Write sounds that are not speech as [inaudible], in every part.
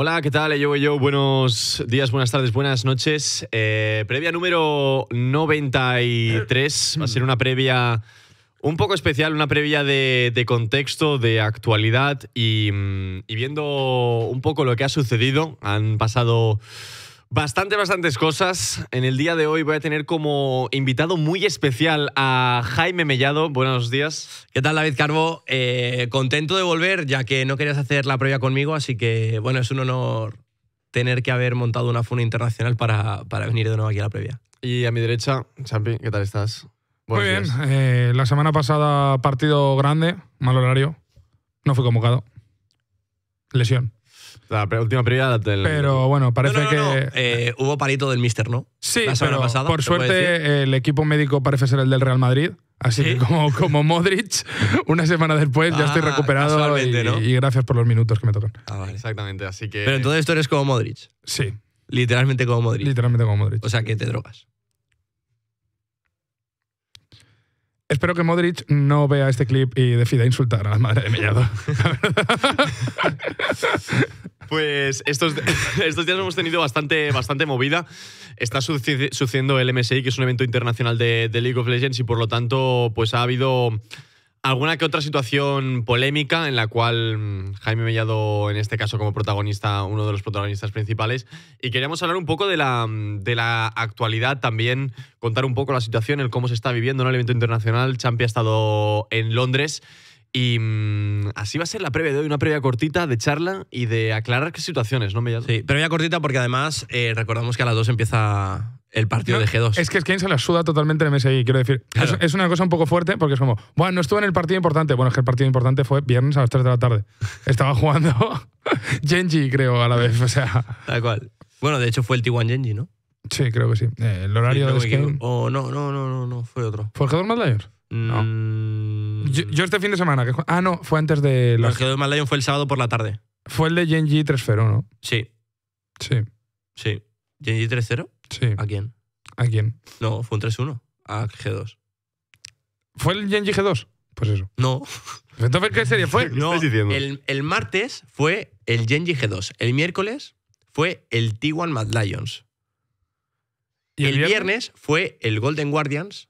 Hola, ¿qué tal? Yo, yo, buenos días, buenas tardes, buenas noches. Eh, previa número 93. Va a ser una previa un poco especial, una previa de, contexto, de actualidad mm, y viendo un poco lo que ha sucedido. Han pasado Bastante, bastantes cosas. En el día de hoy voy a tener como invitado muy especial a Jaime Mellado. Buenos días. ¿Qué tal, David Carbo? Eh, contento de volver, ya que no querías hacer la previa conmigo, así que, bueno, es un honor tener que haber montado una funa internacional para, venir de nuevo aquí a la previa. Y a mi derecha, Champi, ¿qué tal estás? muy bien. Eh, la semana pasada partido grande, mal horario. No fui convocado. Lesión. La última prioridad del... Pero bueno, parece que. Eh, hubo palito del Mister, ¿no? Sí, la semana pasada, por suerte el equipo médico parece ser el del Real Madrid. Así que como, como Modric, una semana después ya ah, estoy recuperado y, gracias por los minutos que me tocan. Ah, Exactamente, así que... Pero entonces tú eres como Modric. Sí. Literalmente como Modric. Literalmente como Modric. O sea que te drogas. Espero que Modric no vea este clip y decida insultar a la madre de Mellado. [laughs] [laughs] Pues estos, [laughs] estos días hemos tenido bastante, bastante movida. Está sucediendo el MSI, que es un evento internacional de, League of Legends, y por lo tanto, pues ha habido alguna que otra situación polémica en la cual mm, Jaime Mellado, en este caso como protagonista, uno de los protagonistas principales, y queríamos hablar un poco de la, actualidad también, contar un poco la situación, el cómo se está viviendo en el evento internacional. Champi ha estado en Londres y mm, así va a ser la previa de hoy, una previa cortita de charla y de aclarar qué situaciones, ¿no, Sí, previa cortita porque además eh, recordamos que a las 2 empieza el partido de G2. Es que Skane se la suda totalmente el MSI, quiero decir. Es, una cosa un poco fuerte porque es como, bueno, no estuve en el partido importante. Bueno, es que el partido importante fue viernes a las 3 de la tarde. [laughs] Estaba jugando [laughs] Genji, creo, a la vez, o sea... Tal cual. Bueno, de hecho fue el T1 Genji, ¿no? Sí, creo que sí. Eh, el horario de O oh, no, no, no, no, no, fue otro. ¿Fue el G2 no. Mm. Yo, este fin de semana. Que, ah, no, fue antes de. Los... El 2 Mad Lions fue el sábado por la tarde. Fue el de Genji 3-0, ¿no? Sí. Sí. Sí. ¿Genji 3-0? Sí. ¿A quién? ¿A quién? No, fue un 3-1. A G2. ¿Fue el Genji G2? Pues eso. No. [laughs] Entonces, ¿qué serie fue? [laughs] no, el, el, martes fue el Genji G2. El miércoles fue el T1 Mad Lions. ¿Y el, viernes fue el Golden Guardians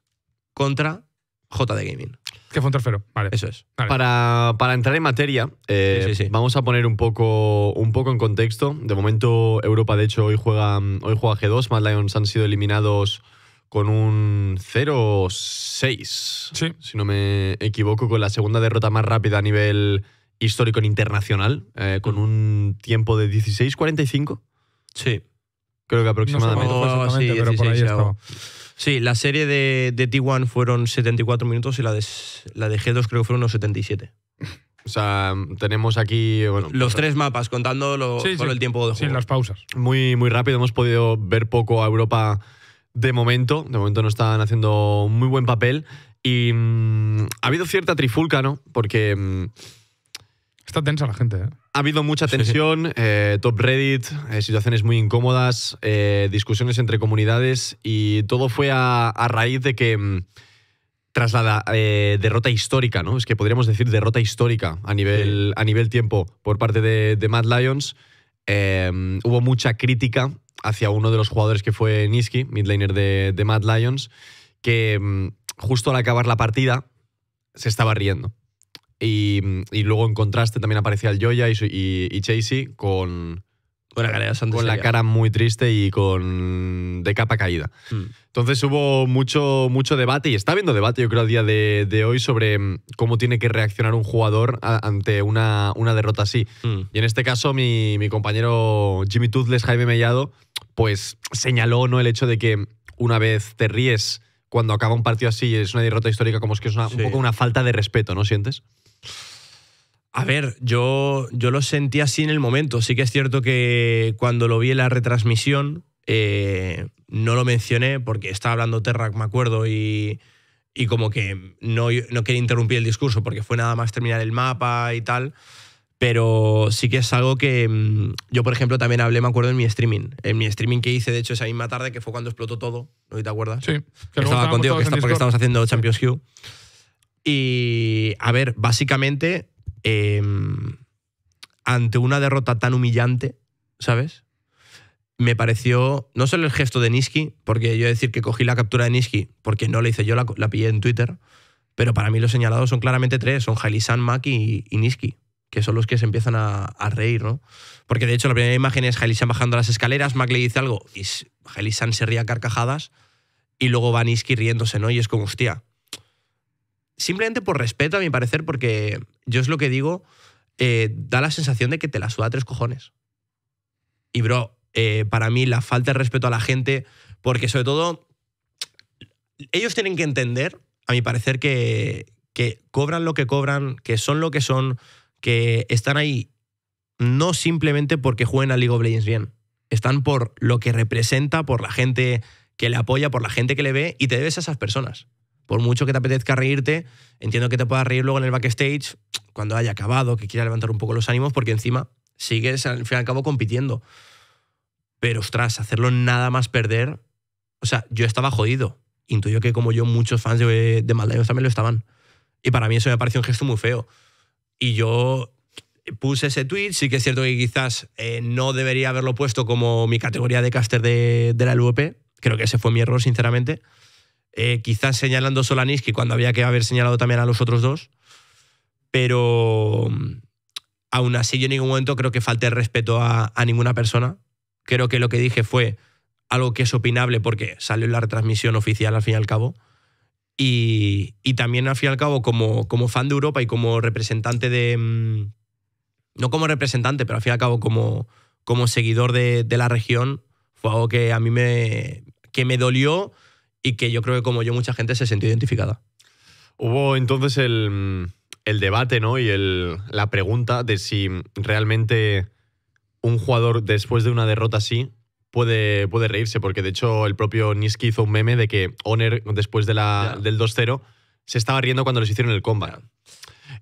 contra J de Gaming. Que fue un tercero, vale. Eso es. Para, entrar en materia, eh, vamos a poner un poco, un poco en contexto. De momento, Europa, de hecho, hoy juega, hoy juega G2. Mad Lions han sido eliminados con un 0-6, si no me equivoco, con la segunda derrota más rápida a nivel histórico en internacional, eh, con un tiempo de 16-45. Sí. Creo que aproximadamente. Oh, pero Sí, la serie de, de T1 fueron 74 minutos y la de, la de G2 creo que fueron unos 77. [laughs] O sea, tenemos aquí. los pues, tres mapas, contando lo, el tiempo de juego. sí, las pausas. Muy, muy rápido. Hemos podido ver poco a Europa de momento. De momento no están haciendo muy buen papel. Y mm, ha habido cierta trifulca, ¿no? Porque. Mm, Está tensa la gente, ¿eh? ha habido mucha tensión, eh, top Reddit, eh, situaciones muy incómodas, eh, discusiones entre comunidades y todo fue a, raíz de que mm, tras la derrota histórica, ¿no? Es que podríamos decir derrota histórica a nivel, a nivel tiempo por parte de, Mad Lions. hubo mucha crítica hacia uno de los jugadores que fue Niski, midlaner de, de Mad Lions, que mm, justo al acabar la partida se estaba riendo. Mm, y, luego en contraste también aparecía el Joya y, Chasey con, la cara muy triste y con de capa caída. Hmm. Entonces hubo mucho, mucho debate y está habiendo debate, yo creo, a día de, hoy sobre mm, cómo tiene que reaccionar un jugador ante una, derrota así. Hmm. Y en este caso, mi, compañero Jimmy Toothless, Jaime Mellado, pues señaló ¿no? el hecho de que una vez te ríes cuando acaba un partido así y es una derrota histórica, como es que es un poco una falta de respeto, ¿no sientes? A ver, yo, yo lo sentí así en el momento. Sí que es cierto que cuando lo vi en la retransmisión, eh, no lo mencioné porque estaba hablando Terra, me acuerdo, y, como que no, quería interrumpir el discurso porque fue nada más terminar el mapa y tal. Pero sí que es algo que mm, yo, por ejemplo, también hablé, me acuerdo, en mi streaming. En mi streaming que hice, de hecho, esa misma tarde, que fue cuando explotó todo, ¿no te acuerdas? Sí. Que estaba contigo, que porque estábamos haciendo Champions Q. Y, a ver, básicamente Em, ante una derrota tan humillante, ¿sabes? Me pareció, no solo el gesto de Niski, porque yo decir que cogí la captura de Niski, porque no la hice yo, la, pillé en Twitter, pero para mí los señalados son claramente tres, son Hailisan, Maki y, Niski que son los que se empiezan a, reír, ¿no? Porque de hecho la primera imagen es Hailisan bajando las escaleras, Mac le dice algo y Hailisan se ríe a carcajadas y luego va Niski riéndose, ¿no? Y es como, hostia. Simplemente por respeto, a mi parecer, porque yo es lo que digo, eh, da la sensación de que te la suda tres cojones. Y bro, eh, para mí la falta de respeto a la gente, porque sobre todo, ellos tienen que entender, a mi parecer, que, que cobran lo que cobran, que son lo que son, que están ahí no simplemente porque jueguen a League of Legends bien, están por lo que representa, por la gente que le apoya, por la gente que le ve, y te debes a esas personas. Por mucho que te apetezca reírte, entiendo que te puedas reír luego en el backstage, cuando haya acabado, que quiera levantar un poco los ánimos, porque encima sigues al fin y al cabo compitiendo. Pero ostras, hacerlo nada más perder. O sea, yo estaba jodido. Intuyo que como yo, muchos fans de, de también lo estaban. Y para mí eso me pareció un gesto muy feo. Y yo puse ese tweet. Sí que es cierto que quizás eh, no debería haberlo puesto como mi categoría de caster de, la LVP. Creo que ese fue mi error, sinceramente. Eh, quizás señalando solaniski cuando había que haber señalado también a los otros dos pero mm, aún así yo en ningún momento creo que falte respeto a, a, ninguna persona. Creo que lo que dije fue algo que es opinable porque salió en la retransmisión oficial al fin y al cabo. Y, y también al fin y al cabo como, como fan de Europa y como representante de... Mm, no como representante, pero al fin y al cabo como, como seguidor de, de la región, fue algo que a mí me, que me dolió y que yo creo que como yo mucha gente se sintió identificada. Hubo entonces el, mm, el debate, ¿no? Y la pregunta de si realmente un jugador después de una derrota así puede, reírse, porque de hecho el propio Niski hizo un meme de que Honor, después de la, del 2-0, se estaba riendo cuando les hicieron el combo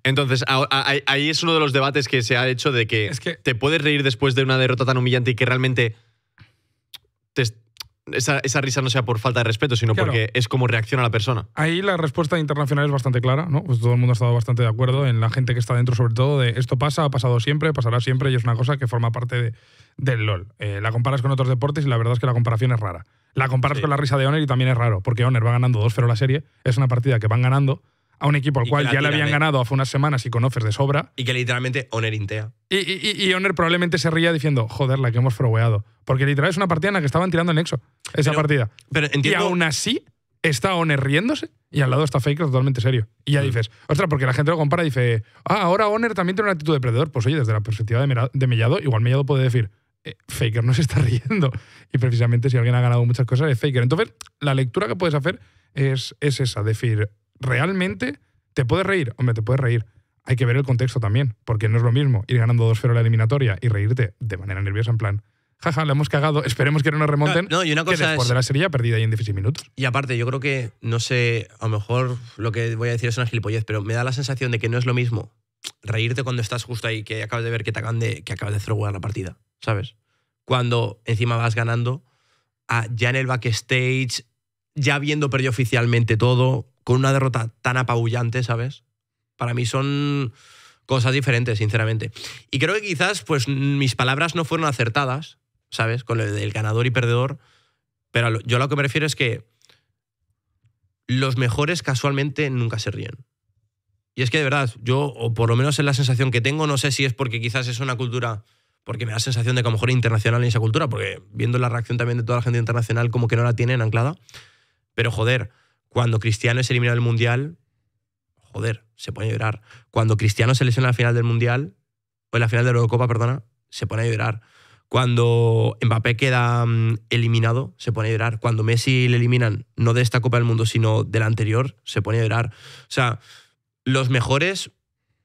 Entonces, ahí es uno de los debates que se ha hecho de que, que, te puedes reír después de una derrota tan humillante y que realmente te, esa, risa no sea por falta de respeto, sino porque es como reacciona la persona. Ahí la respuesta internacional es bastante clara, ¿no? Pues todo el mundo ha estado bastante de acuerdo en la gente que está dentro, sobre todo, de esto pasa, ha pasado siempre, pasará siempre, y es una cosa que forma parte de, del LOL. Eh, la comparas con otros deportes y la verdad es que la comparación es rara. La comparas con la risa de Honor y también es raro, porque Honor va ganando 2-0 la serie, es una partida que van ganando, a un equipo al cual ya le habían ganado hace unas semanas y offers de sobra. Y que literalmente Oner intea. Y, y, Oner probablemente se ría diciendo, joder, la que hemos frogueado. Porque literal es una partida en la que estaban tirando el nexo, esa partida. Pero entiendo... Y aún así está Oner riéndose y al lado está Faker totalmente serio. Y ya mm. dices, ostras, porque la gente lo compara y dice, ah, ahora Oner también tiene una actitud de perdedor. Pues oye, desde la perspectiva de, Mellado, igual Mellado puede decir, eh, Faker no se está [laughs] riendo. Y precisamente si alguien ha ganado muchas cosas es Faker. Entonces, la lectura que puedes hacer es, es esa, decir, realmente te puedes reír. Hombre, te puedes reír. Hay que ver el contexto también, porque no es lo mismo ir ganando 2-0 la eliminatoria y reírte de manera nerviosa en plan, jaja, le hemos cagado, [laughs] esperemos que no nos remonten. No, y una cosa que de la serie perdida y en 16 minutos. Y aparte, yo creo que, no sé, a lo mejor lo que voy a decir es una gilipollez, pero me da la sensación de que no es lo mismo reírte cuando estás justo ahí, que acabas de ver que te acaban de, que acabas de hacer la partida, ¿sabes? Cuando encima vas ganando, ah, ya en el backstage, ya viendo perdido oficialmente todo, con una derrota tan apabullante, ¿sabes? Para mí son cosas diferentes, sinceramente. Y creo que quizás pues mis palabras no fueron acertadas, ¿sabes? Con el del ganador y perdedor, pero yo a lo que me refiero es que los mejores casualmente nunca se ríen. Y es que de verdad, yo, o por lo menos es la sensación que tengo, no sé si es porque quizás es una cultura, porque me da sensación de que a lo mejor internacional en esa cultura, porque viendo la reacción también de toda la gente internacional, como que no la tienen anclada. Pero joder, cuando Cristiano es eliminado del Mundial, joder, se pone a llorar. Cuando Cristiano se lesiona en la final del Mundial, o en la final de la Eurocopa, perdona, se pone a llorar. Cuando Mbappé queda mm, eliminado, se pone a llorar. Cuando Messi le eliminan, no de esta Copa del Mundo, sino de la anterior, se pone a llorar. O sea, los mejores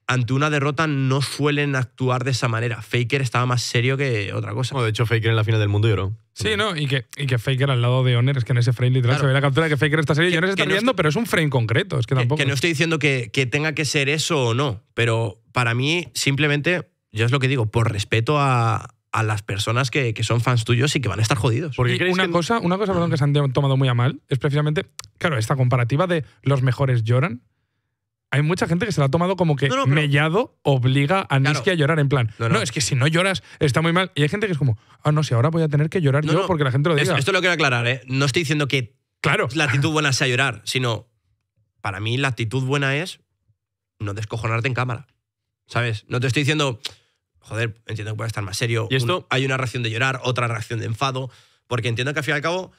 ante una derrota no suelen actuar de esa manera. Faker estaba más serio que otra cosa. de hecho, Faker en la final del mundo lloró. Sí, ¿no? Y que, que Faker al lado de Honor, es que en ese frame literal se ve la captura de que Faker está serio y se está riendo, pero es un frame concreto. Es que, tampoco. no estoy diciendo que, tenga que ser eso o no, pero para mí, simplemente, yo es lo que digo, por respeto a, las personas que, son fans tuyos y que van a estar jodidos. Porque una, cosa, una cosa que se han tomado muy a mal es precisamente, claro, esta comparativa de los mejores lloran hay mucha gente que se la ha tomado como que Mellado obliga a Niski a llorar en plan. No, es que si no lloras está muy mal. Y hay gente que es como, ah, no, si ahora voy a tener que llorar yo porque la gente lo diga. Esto, lo quiero aclarar, ¿eh? No estoy diciendo que claro. la actitud buena sea llorar, sino para mí la actitud buena es no descojonarte en cámara. ¿Sabes? No te estoy diciendo, joder, entiendo que puede estar más serio. ¿Y esto? hay una reacción de llorar, otra reacción de enfado, porque entiendo que al fin y al cabo,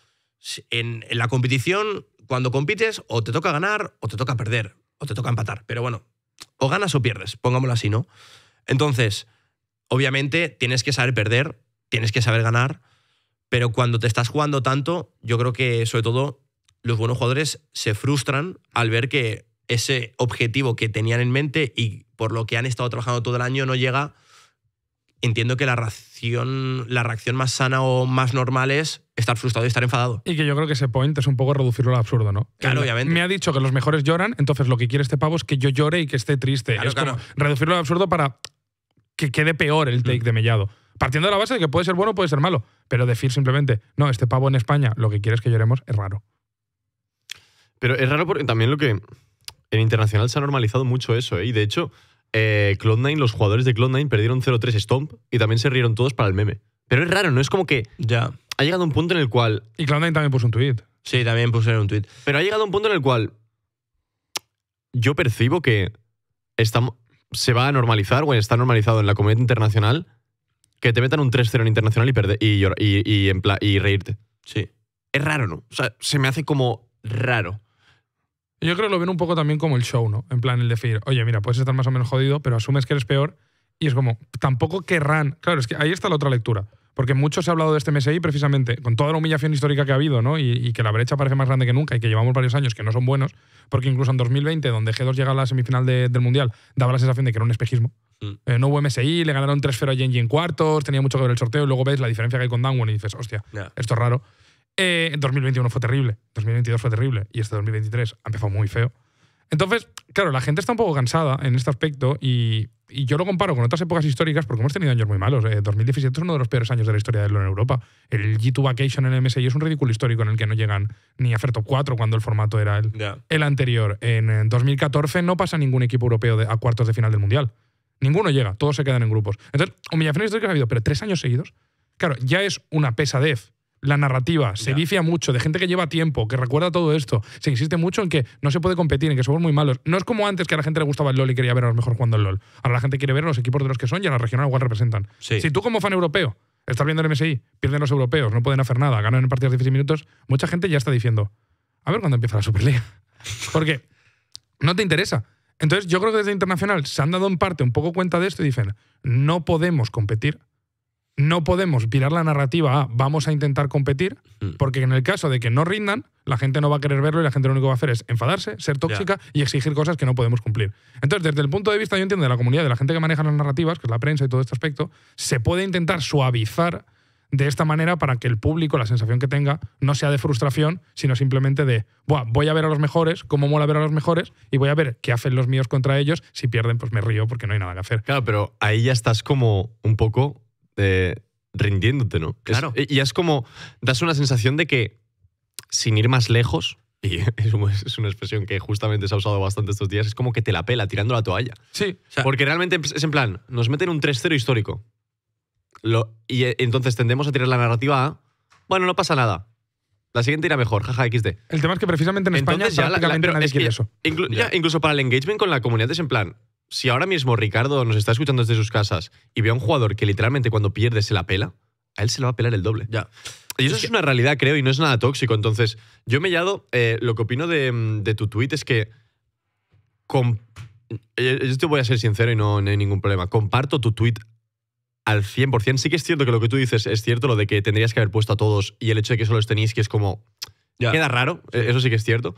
en la competición, cuando compites, o te toca ganar o te toca perder o te toca empatar. Pero bueno, o ganas o pierdes, pongámoslo así, ¿no? Entonces, obviamente tienes que saber perder, tienes que saber ganar, pero cuando te estás jugando tanto, yo creo que sobre todo los buenos jugadores se frustran al ver que ese objetivo que tenían en mente y por lo que han estado trabajando todo el año no llega entiendo que la reacción, la reacción más sana o más normal es estar frustrado y estar enfadado. Y que yo creo que ese point es un poco reducirlo al absurdo, ¿no? Claro, obviamente. Me ha dicho que los mejores lloran, entonces lo que quiere este pavo es que yo llore y que esté triste. es Como reducirlo al absurdo para que quede peor el take mm. de Mellado. Partiendo de la base de que puede ser bueno o puede ser malo, pero decir simplemente, no, este pavo en España lo que quieres es que lloremos es raro. Pero es raro porque también lo que en internacional se ha normalizado mucho eso, ¿eh? Y de hecho, eh, cloud los jugadores de Cloud9 perdieron 0-3 Stomp y también se rieron todos para el meme. Pero es raro, ¿no? Es como que ya. ha llegado un punto en el cual. Y Cloud9 también puso un tweet. Sí, también pusieron un tweet. Pero ha llegado un punto en el cual yo percibo que estamos se va a normalizar, o está normalizado en la comunidad internacional que te metan un 3-0 en internacional y, y reírte. Sí. Es raro, ¿no? O sea, se me hace como raro. Yo creo que lo ven un poco también como el show, ¿no? En plan, el decir, oye, mira, puedes estar más o menos jodido, pero asumes que eres peor. Y es como, tampoco querrán. Claro, es que ahí está la otra lectura. Porque mucho se ha hablado de este MSI precisamente con toda la humillación histórica que ha habido, ¿no? Y, que la brecha parece más grande que nunca y que llevamos varios años que no son buenos, porque incluso en 2020, donde G2 llega a la semifinal del Mundial, daba la sensación de que era un espejismo. Mm. Eh, no hubo MSI, le ganaron 3-0 a Genji en cuartos, tenía mucho que ver el sorteo, y luego ves la diferencia que hay con Danwon y dices, hostia, esto es raro. 2021 eh, fue terrible, 2022 fue terrible y este 2023 ha empezado muy feo. Entonces, claro, la gente está un poco cansada en este aspecto y, yo lo comparo con otras épocas históricas porque hemos tenido años muy malos. 2017 eh, es uno de los peores años de la historia de del en Europa. El G2 Vacation en el MSI es un ridículo histórico en el que no llegan ni a cuatro 4 cuando el formato era el, anterior. En, 2014 no pasa ningún equipo europeo a cuartos de final del Mundial. Ninguno llega, todos se quedan en grupos. Entonces, humillaciones históricas ha habido, pero tres años seguidos, claro, ya es una pesadez la narrativa se ya. vicia mucho de gente que lleva tiempo, que recuerda todo esto. Se insiste mucho en que no se puede competir, en que somos muy malos. No es como antes que a la gente le gustaba el LOL y quería ver a los mejores jugando el LOL. Ahora la gente quiere ver a los equipos de los que son y a la regional igual representan. Si tú como fan europeo estás viendo el MSI, pierden los europeos, no pueden hacer nada, ganan en partidas de 16 minutos, mucha gente ya está diciendo, a ver cuándo empieza la Superliga. [laughs] Porque no te interesa. Entonces yo creo que desde Internacional se han dado en parte un poco cuenta de esto y dicen, no podemos competir no podemos virar la narrativa a vamos a intentar competir, mm. porque en el caso de que no rindan, la gente no va a querer verlo y la gente lo único que va a hacer es enfadarse, ser tóxica y exigir cosas que no podemos cumplir. Entonces, desde el punto de vista, yo entiendo, de la comunidad, de la gente que maneja las narrativas, que es la prensa y todo este aspecto, se puede intentar suavizar de esta manera para que el público, la sensación que tenga, no sea de frustración, sino simplemente de, voy a ver a los mejores, cómo mola ver a los mejores, y voy a ver qué hacen los míos contra ellos, si pierden, pues me río porque no hay nada que hacer. Claro, pero ahí ya estás como un poco eh, rindiéndote, ¿no? Claro. Eh, y es como, das una sensación de que, sin ir más lejos, y [laughs] es una expresión que justamente se ha usado bastante estos días, es como que te la pela tirando la toalla. Sí. Porque realmente es en plan, nos meten un 3-0 histórico. y eh, entonces tendemos a tirar la narrativa a, bueno, no pasa nada. La siguiente irá mejor, jaja, XD. El tema es que precisamente en España ya, es eso. incluso para el engagement con la comunidad es en plan, si ahora mismo Ricardo nos está escuchando desde sus casas y ve a un jugador que literalmente cuando pierde se la pela, a él se lo va a pelar el doble. Ya. Y eso es, una realidad, creo, y no es nada tóxico. Entonces, yo me he eh, lo que opino de, mm, tu tweet es que... Eh, eh, yo te voy a ser sincero y no, hay ningún problema. Comparto tu tweet al 100%. Sí que es cierto que lo que tú dices es cierto, lo de que tendrías que haber puesto a todos y el hecho de que solo los tenéis, que es como... Queda raro, eso sí que es cierto.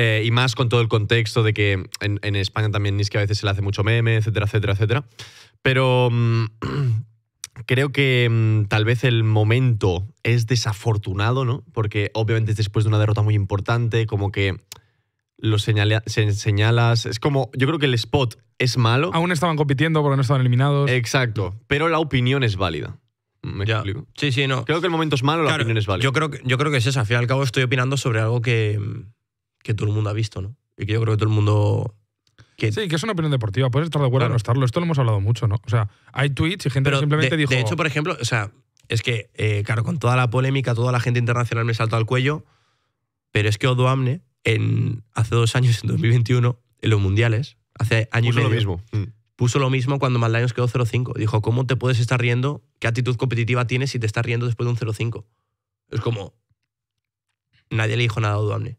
Eh, y más con todo el contexto de que en, España también ni a veces se le hace mucho meme, etcétera, etcétera, etcétera. Pero mm, [clears throat] creo que mm, tal vez el momento es desafortunado, ¿no? Porque obviamente es después de una derrota muy importante, como que lo se señalas. Es como, yo creo que el spot es malo. Aún estaban compitiendo porque no estaban eliminados. Exacto, pero la opinión es válida. ¿Me explico? Sí, sí, no. Creo que el momento es malo, la opinión es válida. Yo creo, yo creo que es esa. Al fin y al cabo estoy opinando sobre algo que mm, que todo el mundo ha visto, ¿no? Y que yo creo que todo el mundo... Sí, que es una opinión deportiva, puedes estar de acuerdo o no estarlo, esto lo hemos hablado mucho, ¿no? O sea, hay tweets y gente que simplemente dijo... De hecho, por ejemplo, o sea, es que, eh, claro, con toda la polémica, toda la gente internacional me salta al cuello, pero es que Odoamne, en, hace dos años, en 2021, en los mundiales, hace año y medio, mm. Puso lo mismo cuando Maldaños quedó 0-5. Dijo, ¿cómo te puedes estar riendo? ¿Qué actitud competitiva tienes si te estás riendo después de un 0-5? Es como. Nadie le dijo nada a Odoamne.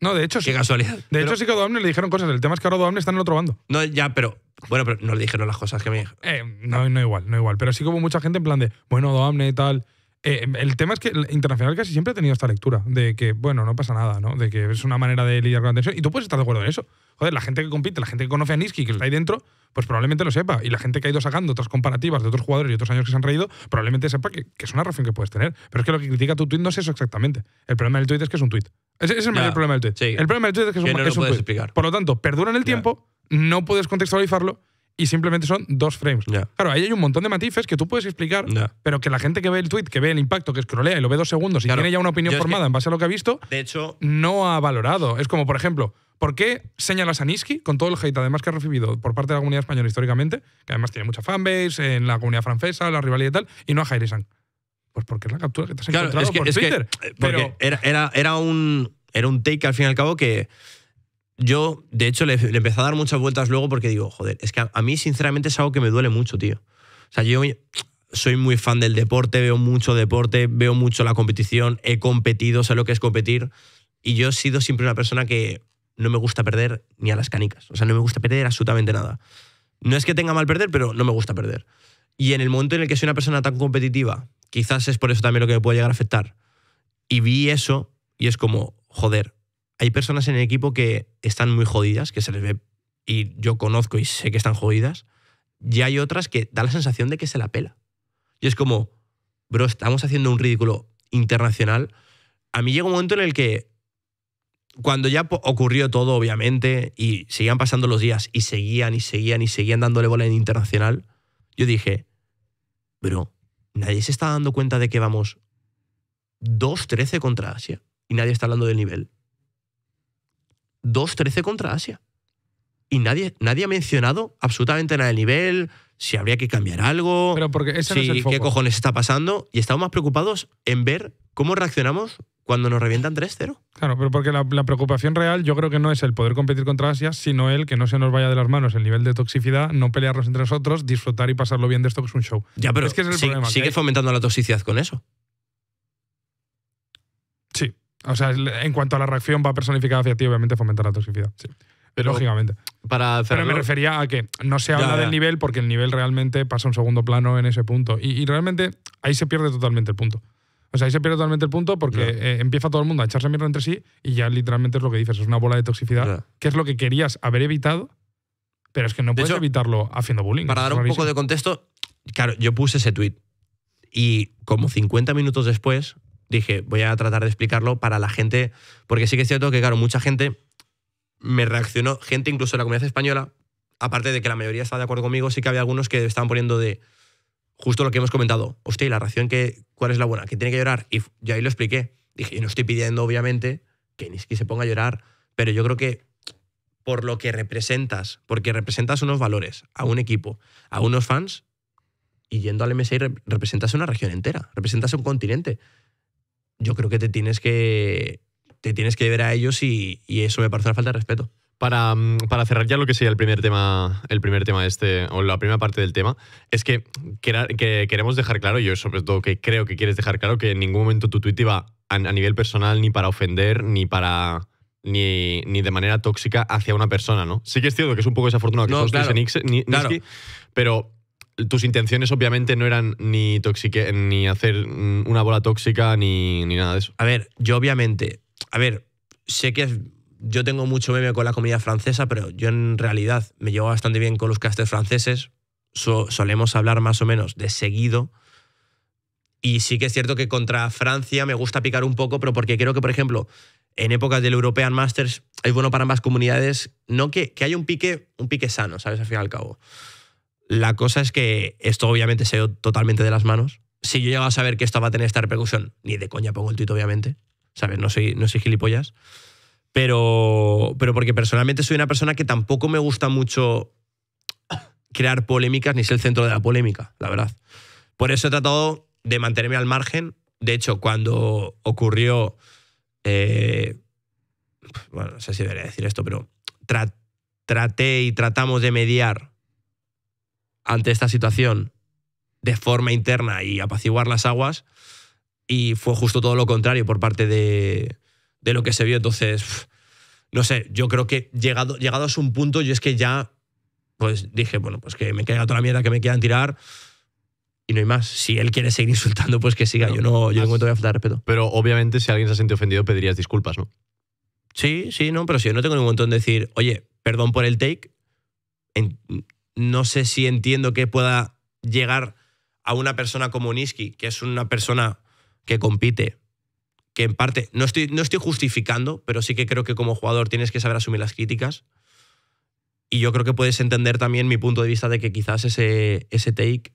No, de hecho sí. Qué casualidad. De hecho sí que a Doamne le dijeron cosas. El tema es que ahora Doamne está en el otro bando. No, ya, pero. Bueno, pero no le dijeron las cosas que me dijeron. Eh, no, no igual, no igual. Pero sí como mucha gente en plan de, bueno, Doamne eh, y tal. Eh, el tema es que el Internacional casi siempre ha tenido esta lectura de que, bueno, no pasa nada, ¿no? De que es una manera de lidiar con la tensión. Y tú puedes estar de acuerdo en eso. Joder, la gente que compite, la gente que conoce a Niski, que está ahí dentro, pues probablemente lo sepa. Y la gente que ha ido sacando otras comparativas de otros jugadores y otros años que se han reído, probablemente sepa que, es una razón que puedes tener. Pero es que lo que critica tu tweet no es eso exactamente. El problema del tweet es que es un tweet. Ese, es el mayor problema del tweet. El problema del tweet es que es un, no puedes explicar. Por lo tanto, perduran el tiempo, no puedes contextualizarlo y simplemente son dos frames. Claro, ahí hay un montón de matices que tú puedes explicar, pero que la gente que ve el tweet, que ve el impacto, que escrolea y lo ve dos segundos y tiene ya una opinión formada en base a lo que ha visto, de hecho, no ha valorado. Es como, por ejemplo, ¿por qué señalas a Niski con todo el hate además que ha recibido por parte de la comunidad española históricamente, que además tiene mucha fanbase en la comunidad francesa, la rivalidad y tal, y no a Jairisan? Pues porque es la captura que te has encontrado por Twitter. pero... era, era, era, un, era un take al fin y al cabo que yo, de hecho, le, empecé a dar muchas vueltas luego porque digo, joder, es que a, mí sinceramente es algo que me duele mucho, tío. O sea, yo soy muy fan del deporte, veo mucho deporte, veo mucho la competición, he competido, sé lo que es competir. Y yo he sido siempre una persona que no me gusta perder ni a las canicas. O sea, no me gusta perder absolutamente nada. No es que tenga mal perder, pero no me gusta perder. Y en el momento en el que soy una persona tan competitiva quizás es por eso también lo que me puede llegar a afectar. Y vi eso y es como, joder, hay personas en el equipo que están muy jodidas, que se les ve y yo conozco y sé que están jodidas, y hay otras que da la sensación de que se la pela. Y es como, bro, estamos haciendo un ridículo internacional. A mí llega un momento en el que, cuando ya ocurrió todo, obviamente, y seguían pasando los días, y seguían y seguían y seguían dándole bola en internacional, yo dije, bro, nadie se está dando cuenta de que vamos 2-13 contra Asia y nadie está hablando del nivel. 2-13 contra Asia. Y nadie, nadie ha mencionado absolutamente nada del nivel, si habría que cambiar algo, porque si, qué cojones está pasando. Y estamos más preocupados en ver cómo reaccionamos cuando nos revientan 3-0. Claro, pero porque la, preocupación real yo creo que no es el poder competir contra Asia, sino el que no se nos vaya de las manos el nivel de toxicidad, no pelearnos entre nosotros, disfrutar y pasarlo bien de esto que es un show. Ya, pero es que es el problema, sigue fomentando la toxicidad con eso. Sí, o sea, en cuanto a la reacción va personificada hacia ti, obviamente fomentar la toxicidad. Sí. Pero, Lógicamente. Pero me refería a que no se habla del nivel porque el nivel realmente pasa un segundo plano en ese punto. y realmente ahí se pierde totalmente el punto. O sea, ahí se pierde totalmente el punto porque eh, empieza todo el mundo a echarse mierda entre sí y ya literalmente es lo que dices, es una bola de toxicidad, ¿Qué es lo que querías haber evitado, pero es que no puedes evitarlo haciendo bullying. Para dar un poco de contexto, claro, yo puse ese tweet y como 50 minutos después dije, voy a tratar de explicarlo para la gente, porque sí que es cierto que, claro, mucha gente me reaccionó, gente incluso de la comunidad española, aparte de que la mayoría estaba de acuerdo conmigo, sí que había algunos que estaban poniendo de justo lo que hemos comentado. Hostia, ¿y la reacción, que, cuál es la buena? ¿Que tiene que llorar? Y yo ahí lo expliqué. Dije, yo no estoy pidiendo, obviamente, que Niski se ponga a llorar, pero yo creo que por lo que representas, porque representas unos valores a un equipo, a unos fans, y yendo al MSI representas una región entera, representas un continente. Yo creo que te tienes que, te tienes que ver a ellos y, y eso me parece una falta de respeto. Mm, para, cerrar ya lo que sería el primer tema, el primer tema este, o la primera parte del tema, es que, que queremos dejar claro, yo sobre todo que creo que quieres dejar claro que en ningún momento tu tweet iba a, nivel personal ni para ofender, ni para ni, ni, de manera tóxica hacia una persona, ¿no? Sí que es cierto que es un poco desafortunado que no, sos claro, pero tus intenciones obviamente no eran ni ni hacer mm, una bola tóxica ni, ni, nada de eso. A ver, yo obviamente, a ver, sé que yo tengo mucho meme con la comida francesa, pero yo en realidad me llevo bastante bien con los casters franceses. solemos hablar más o menos de seguido. Y sí que es cierto que contra Francia me gusta picar un poco, pero porque creo que, por ejemplo, en épocas del European Masters es bueno para ambas comunidades, no que, que haya un pique, un pique sano, ¿sabes? Al fin y al cabo. La cosa es que esto obviamente se dio totalmente de las manos. Si yo llegaba a saber que esto va a tener esta repercusión, ni de coña pongo el tuit, obviamente. ¿Sabes? No soy, no soy gilipollas. Pero, pero porque personalmente soy una persona que tampoco me gusta mucho crear polémicas ni ser el centro de la polémica, la verdad. Por eso he tratado de mantenerme al margen. De hecho, cuando ocurrió. Eh, bueno, no sé si debería decir esto, pero traté y tratamos de mediar ante esta situación de forma interna y apaciguar las aguas. Y fue justo todo lo contrario por parte de, de lo que se vio. Entonces, no sé, yo creo que llegado, llegado a un punto, yo es que ya, pues dije, bueno, pues que me caiga toda la mierda que me quieran tirar y no hay más. Si él quiere seguir [laughs] insultando, pues que siga. yo no, yo encuentro voy a respeto. Pero obviamente, si alguien se ha sentido ofendido, pedirías disculpas, ¿no? Sí, sí, no, pero si yo no tengo ningún montón de decir, oye, perdón por el take. no sé si entiendo que pueda llegar a una persona como Niski, que es una persona que compite, que en parte, no estoy, no estoy justificando, pero sí que creo que como jugador tienes que saber asumir las críticas. Y yo creo que puedes entender también mi punto de vista de que quizás ese, ese take,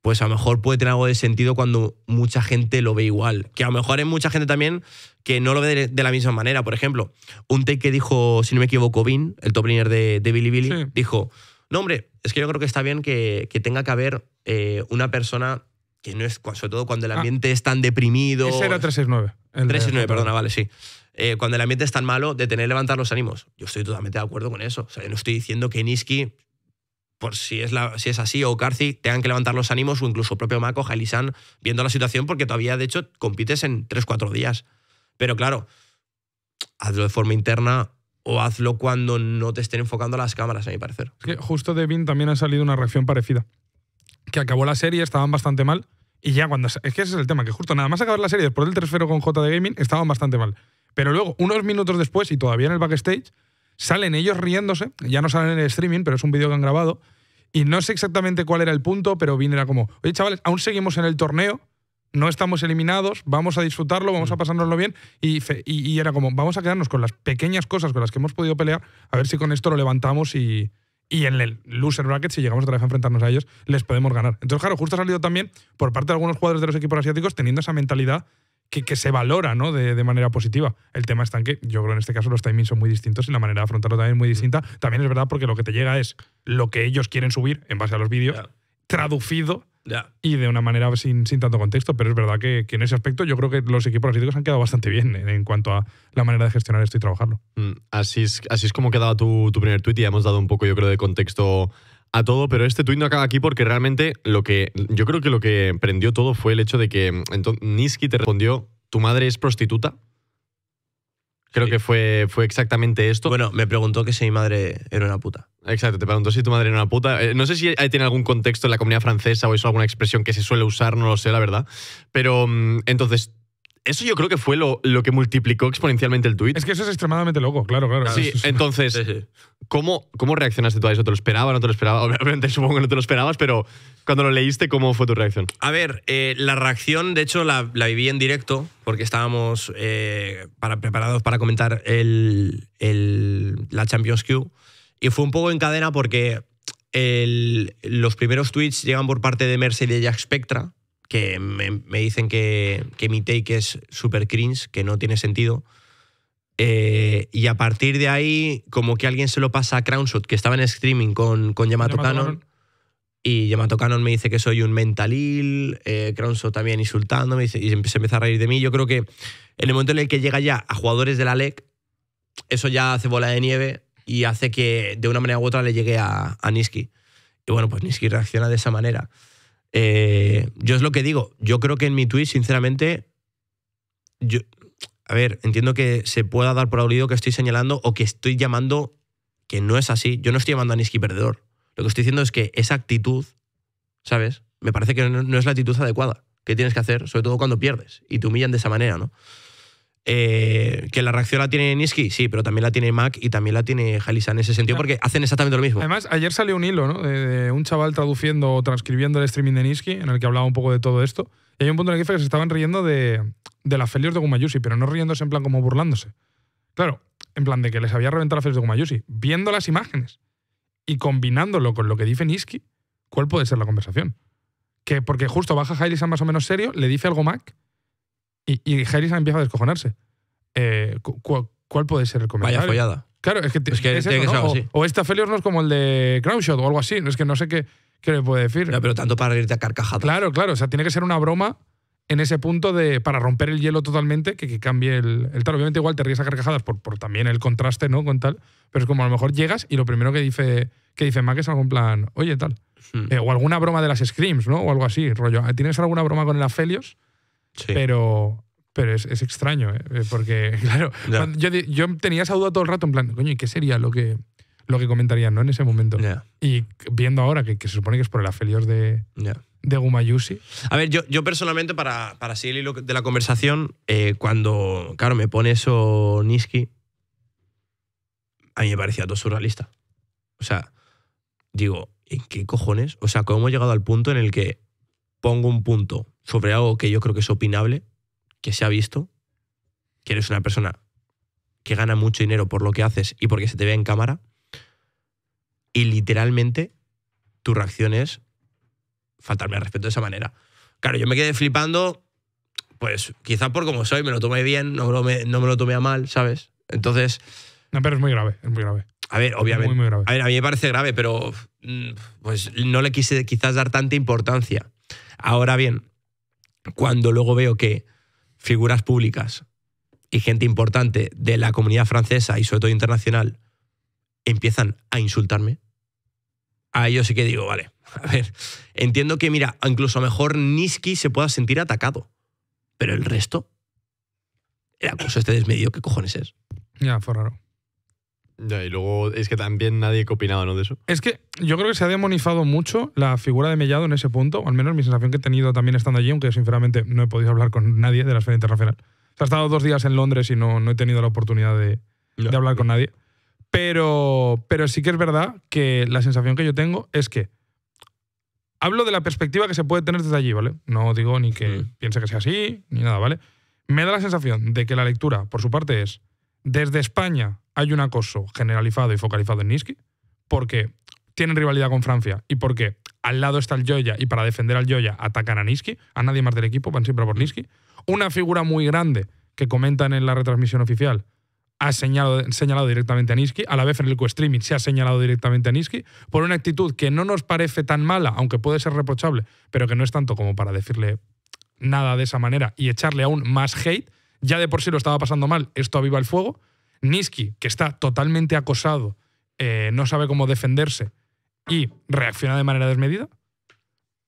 pues a lo mejor puede tener algo de sentido cuando mucha gente lo ve igual. Que a lo mejor hay mucha gente también que no lo ve de, la misma manera. Por ejemplo, un take que dijo, si no me equivoco, bin el top liner de, de Billy Billy, dijo, no hombre, es que yo creo que está bien que, tenga que haber eh, una persona que no es, sobre todo cuando el ah. ambiente es tan deprimido. Ese era 369. 369, perdona, vale, sí. Eh, cuando el ambiente es tan malo, de tener levantar los ánimos. Yo estoy totalmente de acuerdo con eso. O sea, yo no estoy diciendo que Niski, por si es, la, si es así, o Carthy tengan que levantar los ánimos, o incluso propio Mako, Jalisan, viendo la situación, porque todavía, de hecho, compites en 3-4 días. Pero claro, hazlo de forma interna, o hazlo cuando no te estén enfocando las cámaras, a mi parecer. justo de Bin también ha salido una reacción parecida que acabó la serie, estaban bastante mal. Y ya cuando. Es que ese es el tema, que justo nada más acabar la serie después del 3-0 con J de Gaming, estaban bastante mal. Pero luego, unos minutos después, y todavía en el backstage, salen ellos riéndose. Ya no salen en el streaming, pero es un vídeo que han grabado. Y no sé exactamente cuál era el punto, pero Vin era como: Oye, chavales, aún seguimos en el torneo, no estamos eliminados, vamos a disfrutarlo, vamos a mm. pasárnoslo bien. y, y era como: Vamos a quedarnos con las pequeñas cosas con las que hemos podido pelear, a ver si con esto lo levantamos y y en el loser bracket, si llegamos otra vez a enfrentarnos a ellos, les podemos ganar. Entonces, claro, justo ha salido también por parte de algunos jugadores de los equipos asiáticos teniendo esa mentalidad que, que se valora ¿no? de, manera positiva. El tema es tan que yo creo en este caso los timings son muy distintos y la manera de afrontarlo también es muy distinta. También es verdad porque lo que te llega es lo que ellos quieren subir en base a los vídeos, traducido y de una manera sin, sin tanto contexto, pero es verdad que, en ese aspecto yo creo que los equipos asiáticos han quedado bastante bien en, cuanto a la manera de gestionar esto y trabajarlo. Mm, así, es, así es como quedaba tu, primer tuit y hemos dado un poco, yo creo, de contexto a todo, pero este tuit no acaba aquí porque realmente lo que yo creo que lo que prendió todo fue el hecho de que mm, Niski te respondió, tu madre es prostituta. Creo que fue, fue exactamente esto. Bueno, me preguntó que si mi madre era una puta. Exacto, te preguntó si tu madre era una puta. Eh, no sé si tiene algún contexto en la comunidad francesa o es alguna expresión que se suele usar, no lo sé, la verdad. Pero mm, entonces eso yo creo que fue lo, lo, que multiplicó exponencialmente el tweet. Es que eso es extremadamente loco, claro, claro. sí, entonces, ¿cómo, ¿cómo reaccionaste tú a eso? ¿Te lo esperabas, no te lo esperabas? Obviamente, supongo que no te lo esperabas, pero cuando lo leíste, ¿cómo fue tu reacción? A ver, eh, la reacción, de hecho, la, viví en directo, porque estábamos eh, preparados para comentar el, el, la Champions Q. Y fue un poco en cadena porque los primeros tweets llegan por parte de Mercedes y de Jack Spectra que me, dicen que, que, mi take es super cringe, que no tiene sentido. Eh, y a partir de ahí, como que alguien se lo pasa a Crownshot, que estaba en streaming con, con Yamato, Cannon, Y Yamato Canon me dice que soy un mentalil, eh, Crownshot también insultándome y se, empieza a reír de mí. Yo creo que en el momento en el que llega ya a jugadores de la LEC, eso ya hace bola de nieve y hace que de una manera u otra le llegue a, a Niski. Y bueno, pues Niski reacciona de esa manera. Eh, yo es lo que digo. Yo creo que en mi tweet, sinceramente, yo, a ver, entiendo que se pueda dar por aburrido que estoy señalando o que estoy llamando que no es así. Yo no estoy llamando a Niski perdedor. Lo que estoy diciendo es que esa actitud, ¿sabes? Me parece que no, no es la actitud adecuada que tienes que hacer, sobre todo cuando pierdes y te humillan de esa manera, ¿no? Eh, que la reacción la tiene Niski, sí, pero también la tiene Mac y también la tiene San en ese sentido, porque hacen exactamente lo mismo. Además, ayer salió un hilo ¿no? de, un chaval traduciendo o transcribiendo el streaming de Niski, en el que hablaba un poco de todo esto. Y hay un punto en el que se estaban riendo de, de las felios de Gumayusi, pero no riéndose en plan como burlándose. Claro, en plan de que les había reventado las felios de Gumayusi, viendo las imágenes y combinándolo con lo que dice Niski, ¿cuál puede ser la conversación? Que porque justo baja San más o menos serio, le dice algo Mac y, Harrison empieza a descojonarse. Eh, ¿Cuál puede ser el comentario? Vaya follada. Claro, es que, que, tiene que así. O, esta Felios no es como el de Crownshot o algo así. No es que no sé qué, le puede decir. No, pero tanto para irte a carcajadas. Claro, claro. O sea, tiene que ser una broma en ese punto de para romper el hielo totalmente, que, cambie el, tal. Obviamente igual te ríes a carcajadas por, por también el contraste, ¿no? Con tal. Pero es como a lo mejor llegas y lo primero que dice, que dice Mac es algo en plan, oye, tal. Hmm. Eh, o alguna broma de las Screams, ¿no? O algo así, rollo. ¿Tienes alguna broma con el Felios? Pero, pero es, extraño, ¿eh? eh porque, [laughs] claro, yo, tenía esa duda todo el rato, en plan, coño, ¿y qué sería lo que, lo que comentarían ¿no? en ese momento? Y viendo ahora que, se supone que es por el afelios de, de Gumayusi. A ver, yo, yo personalmente, para, para seguir el hilo de la conversación, eh, cuando, claro, me pone eso Niski, a mí me parecía todo surrealista. O sea, digo, ¿en qué cojones? O sea, ¿cómo hemos llegado al punto en el que pongo un punto sobre algo que yo creo que es opinable, que se ha visto, que eres una persona que gana mucho dinero por lo que haces y porque se te ve en cámara, y literalmente tu reacción es faltarme al respeto de esa manera. Claro, yo me quedé flipando, pues quizás por como soy, me lo tomé bien, no me lo, no me lo tomé a mal, ¿sabes? Entonces... No, pero es muy grave, es muy grave. A ver, obviamente. A ver, a mí me parece grave, pero mm, pues no le quise quizás dar tanta importancia. Ahora bien, cuando luego veo que figuras públicas y gente importante de la comunidad francesa y sobre todo internacional empiezan a insultarme, a ellos sí que digo, vale, a ver, entiendo que, mira, incluso mejor Niski se pueda sentir atacado, pero el resto, el acoso este desmedido, ¿qué cojones es? Ya, fue raro y luego es que también nadie ha opinaba ¿no? de eso. Es que yo creo que se ha demonizado mucho la figura de Mellado en ese punto, al menos mi sensación que he tenido también estando allí, aunque sinceramente no he podido hablar con nadie de la esfera internacional. O sea, he estado dos días en Londres y no, no he tenido la oportunidad de, de hablar con nadie. Pero, pero sí que es verdad que la sensación que yo tengo es que hablo de la perspectiva que se puede tener desde allí, ¿vale? No digo ni que mm. piense que sea así, ni nada, ¿vale? Me da la sensación de que la lectura, por su parte, es desde España hay un acoso generalizado y focalizado en Niski, porque tienen rivalidad con Francia y porque al lado está el Joya y para defender al Joya atacan a Niski, a nadie más del equipo, van siempre por Niski. Una figura muy grande que comentan en la retransmisión oficial ha señalado, directamente a Niski, a la vez en el co-streaming se ha señalado directamente a Niski, por una actitud que no nos parece tan mala, aunque puede ser reprochable, pero que no es tanto como para decirle nada de esa manera y echarle aún más hate, ya de por sí lo estaba pasando mal, esto aviva el fuego. Niski, que está totalmente acosado, eh, no sabe cómo defenderse y reacciona de manera desmedida.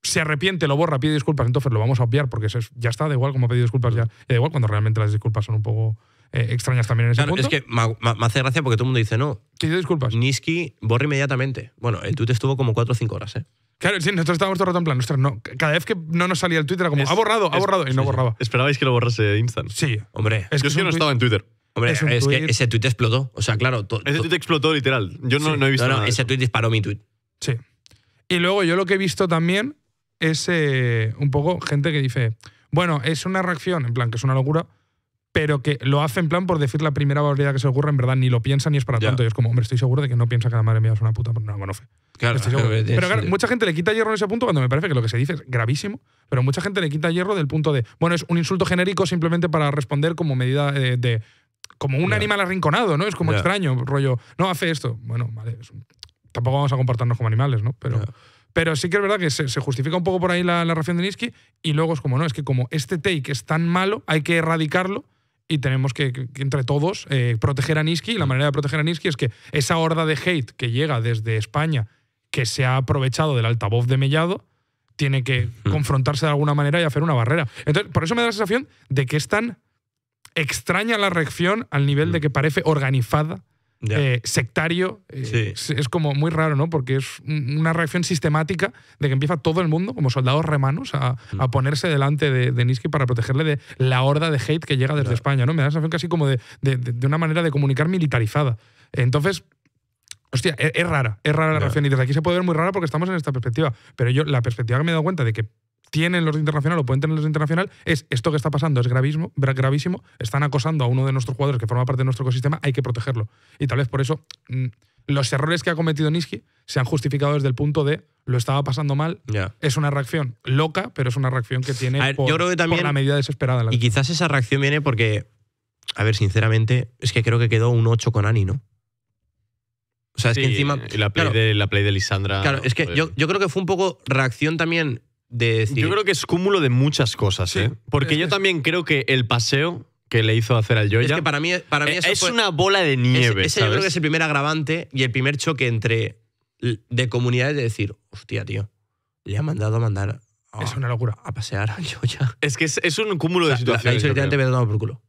Se arrepiente, lo borra, pide disculpas, entonces lo vamos a obviar porque ya está, da igual como pedido disculpas, ya, da igual cuando realmente las disculpas son un poco eh, extrañas también en ese claro, punto. Es que me, hace gracia porque todo el mundo dice, no. Pidió disculpas. Niski borra inmediatamente. Bueno, el tuit estuvo como 4 o 5 horas, ¿eh? Claro, nosotros estábamos todo el rato en plan, no. Cada vez que no nos salía el Twitter era como, ha borrado, ha borrado, y no borraba. ¿Esperabais que lo borrase Instant? Sí. Hombre, es que yo es que no estaba en Twitter. Hombre, es, que ese tuit explotó. O sea, claro. Ese tuit explotó literal. Yo no, he visto. No, nada ese tuit disparó mi tuit. Sí. Y luego yo lo que he visto también es eh, un poco gente que dice, bueno, es una reacción, en plan, que es una locura, pero que lo hace en plan por decir la primera barbaridad que se ocurre, en verdad ni lo piensa ni es para tanto. Y es como, hombre, estoy seguro de que no piensa que la madre mía es una puta, pues [laughs] pero no, no fe. pero mucha gente le quita hierro en ese punto cuando me parece que lo que se dice es gravísimo, pero mucha gente le quita hierro del punto de, bueno, es un insulto genérico simplemente para responder como medida eh, de, como un animal arrinconado, ¿no? Es como extraño, rollo, no hace esto. Bueno, vale, tampoco vamos a comportarnos como animales, ¿no? Pero, pero sí que es verdad que se, justifica un poco por ahí la, la reacción de Niski y luego es como, no, es que como este take es tan malo, hay que erradicarlo y tenemos que, entre todos, eh, proteger a Niski. Y la manera de proteger a Niski es que esa horda de hate que llega desde España, que se ha aprovechado del altavoz de Mellado, tiene que confrontarse de alguna manera y hacer una barrera. Entonces, por eso me da la sensación de que es tan extraña la reacción al nivel de mm. que parece organizada eh, sectario. Eh, es, como muy raro, ¿no? Porque es una reacción sistemática de que empieza todo el mundo, como soldados remanos, a, mm. ponerse delante de, de, para protegerle de la horda de hate que llega desde España, ¿no? Me da la sensación casi como de, una manera de comunicar militarizada. Entonces. Hostia, e, es, rara, es rara la reacción. Y desde aquí se puede ver muy rara porque estamos en esta perspectiva. Pero yo, la perspectiva que me he dado cuenta de que tienen los de internacional o pueden tener los de internacional es esto que está pasando es gravísimo, gravísimo, están acosando a uno de nuestros jugadores que forma parte de nuestro ecosistema, hay que protegerlo. Y tal vez por eso mm, los errores que ha cometido Niski se han justificado desde el punto de lo estaba pasando mal. Es una reacción loca, pero es una reacción que tiene por, la medida desesperada. y quizás esa reacción viene porque, a ver, sinceramente, es que creo que quedó un 8 con Ani, ¿no? O sea, es que encima. Y la play, de, la play de Lisandra. Claro, es que pues, yo, yo creo que fue un poco reacción también yo creo que es cúmulo de muchas cosas, ¿eh? Porque yo también creo que el paseo que le hizo hacer al Joya... Es que para mí, para mí eh, es una bola de nieve. Ese, yo creo que es el primer agravante y el primer choque entre de comunidades de decir, hostia, tío, le ha mandado a mandar... es una locura. A pasear al Joya. Es que es, un cúmulo de situaciones. La, te me he por culo.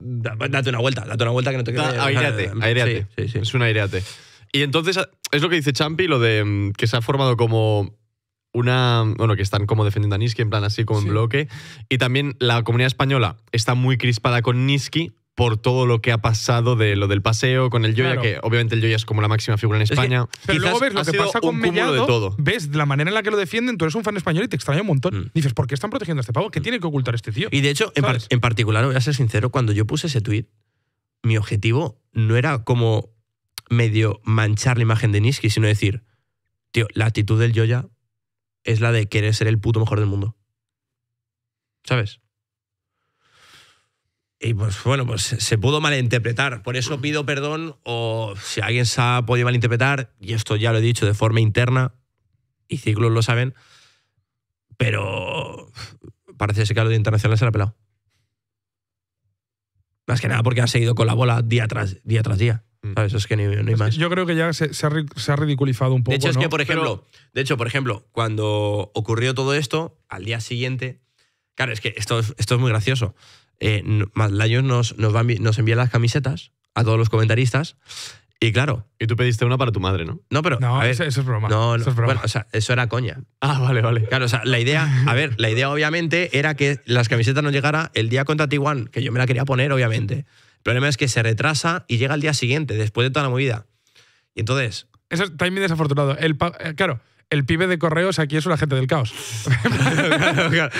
Mm. Date una vuelta, date una vuelta que no te quede... Aireate, aireate. Es un aireate. Y entonces, es lo que dice Champi, lo de mm, que se ha formado como una, bueno, que están como defendiendo a Niski, en plan así como bloque. Y también la comunidad española está muy crispada con Niski por todo lo que ha pasado de lo del paseo con el Joya, que obviamente el Joya es como la máxima figura en España. pero luego ves lo que pasa con Mellado, de todo. ves la manera en la que lo defienden, tú eres un fan español y te extraña un montón. Mm. Dices, ¿por qué están protegiendo a este pavo? ¿Qué mm. tiene que ocultar este tío? Y de hecho, en, particular, voy a ser sincero, cuando yo puse ese tweet, mi objetivo no era como medio manchar la imagen de Niski, sino decir, tío, la actitud del Joya es la de querer ser el puto mejor del mundo. ¿Sabes? Y pues bueno, pues se pudo malinterpretar. Por eso pido perdón o si alguien se ha podido malinterpretar, y esto ya lo he dicho de forma interna, y ciclos lo saben, pero parece ser que a lo de internacional se le ha pelado. Más que nada porque ha seguido con la bola día tras día. Tras día. Mm. Es que más. Yo creo que ya se, ha, ridiculizado un poco. De hecho, es que, por ejemplo, de hecho, por ejemplo, cuando ocurrió todo esto, al día siguiente. Claro, es que esto, esto es muy gracioso. Eh, nos, nos, envía las camisetas a todos los comentaristas. Y claro. Y tú pediste una para tu madre, ¿no? No, pero. No, eso, es broma. Eso es Bueno, o sea, eso era coña. Ah, vale, vale. Claro, o sea, la idea. A ver, la idea obviamente era que las camisetas no llegara el día contra Tiguan, que yo me la quería poner, obviamente. El problema es que se retrasa y llega al día siguiente, después de toda la movida. Y entonces. Eso es timing desafortunado. El eh, claro, el pibe de correos aquí es un gente del caos. [laughs] claro,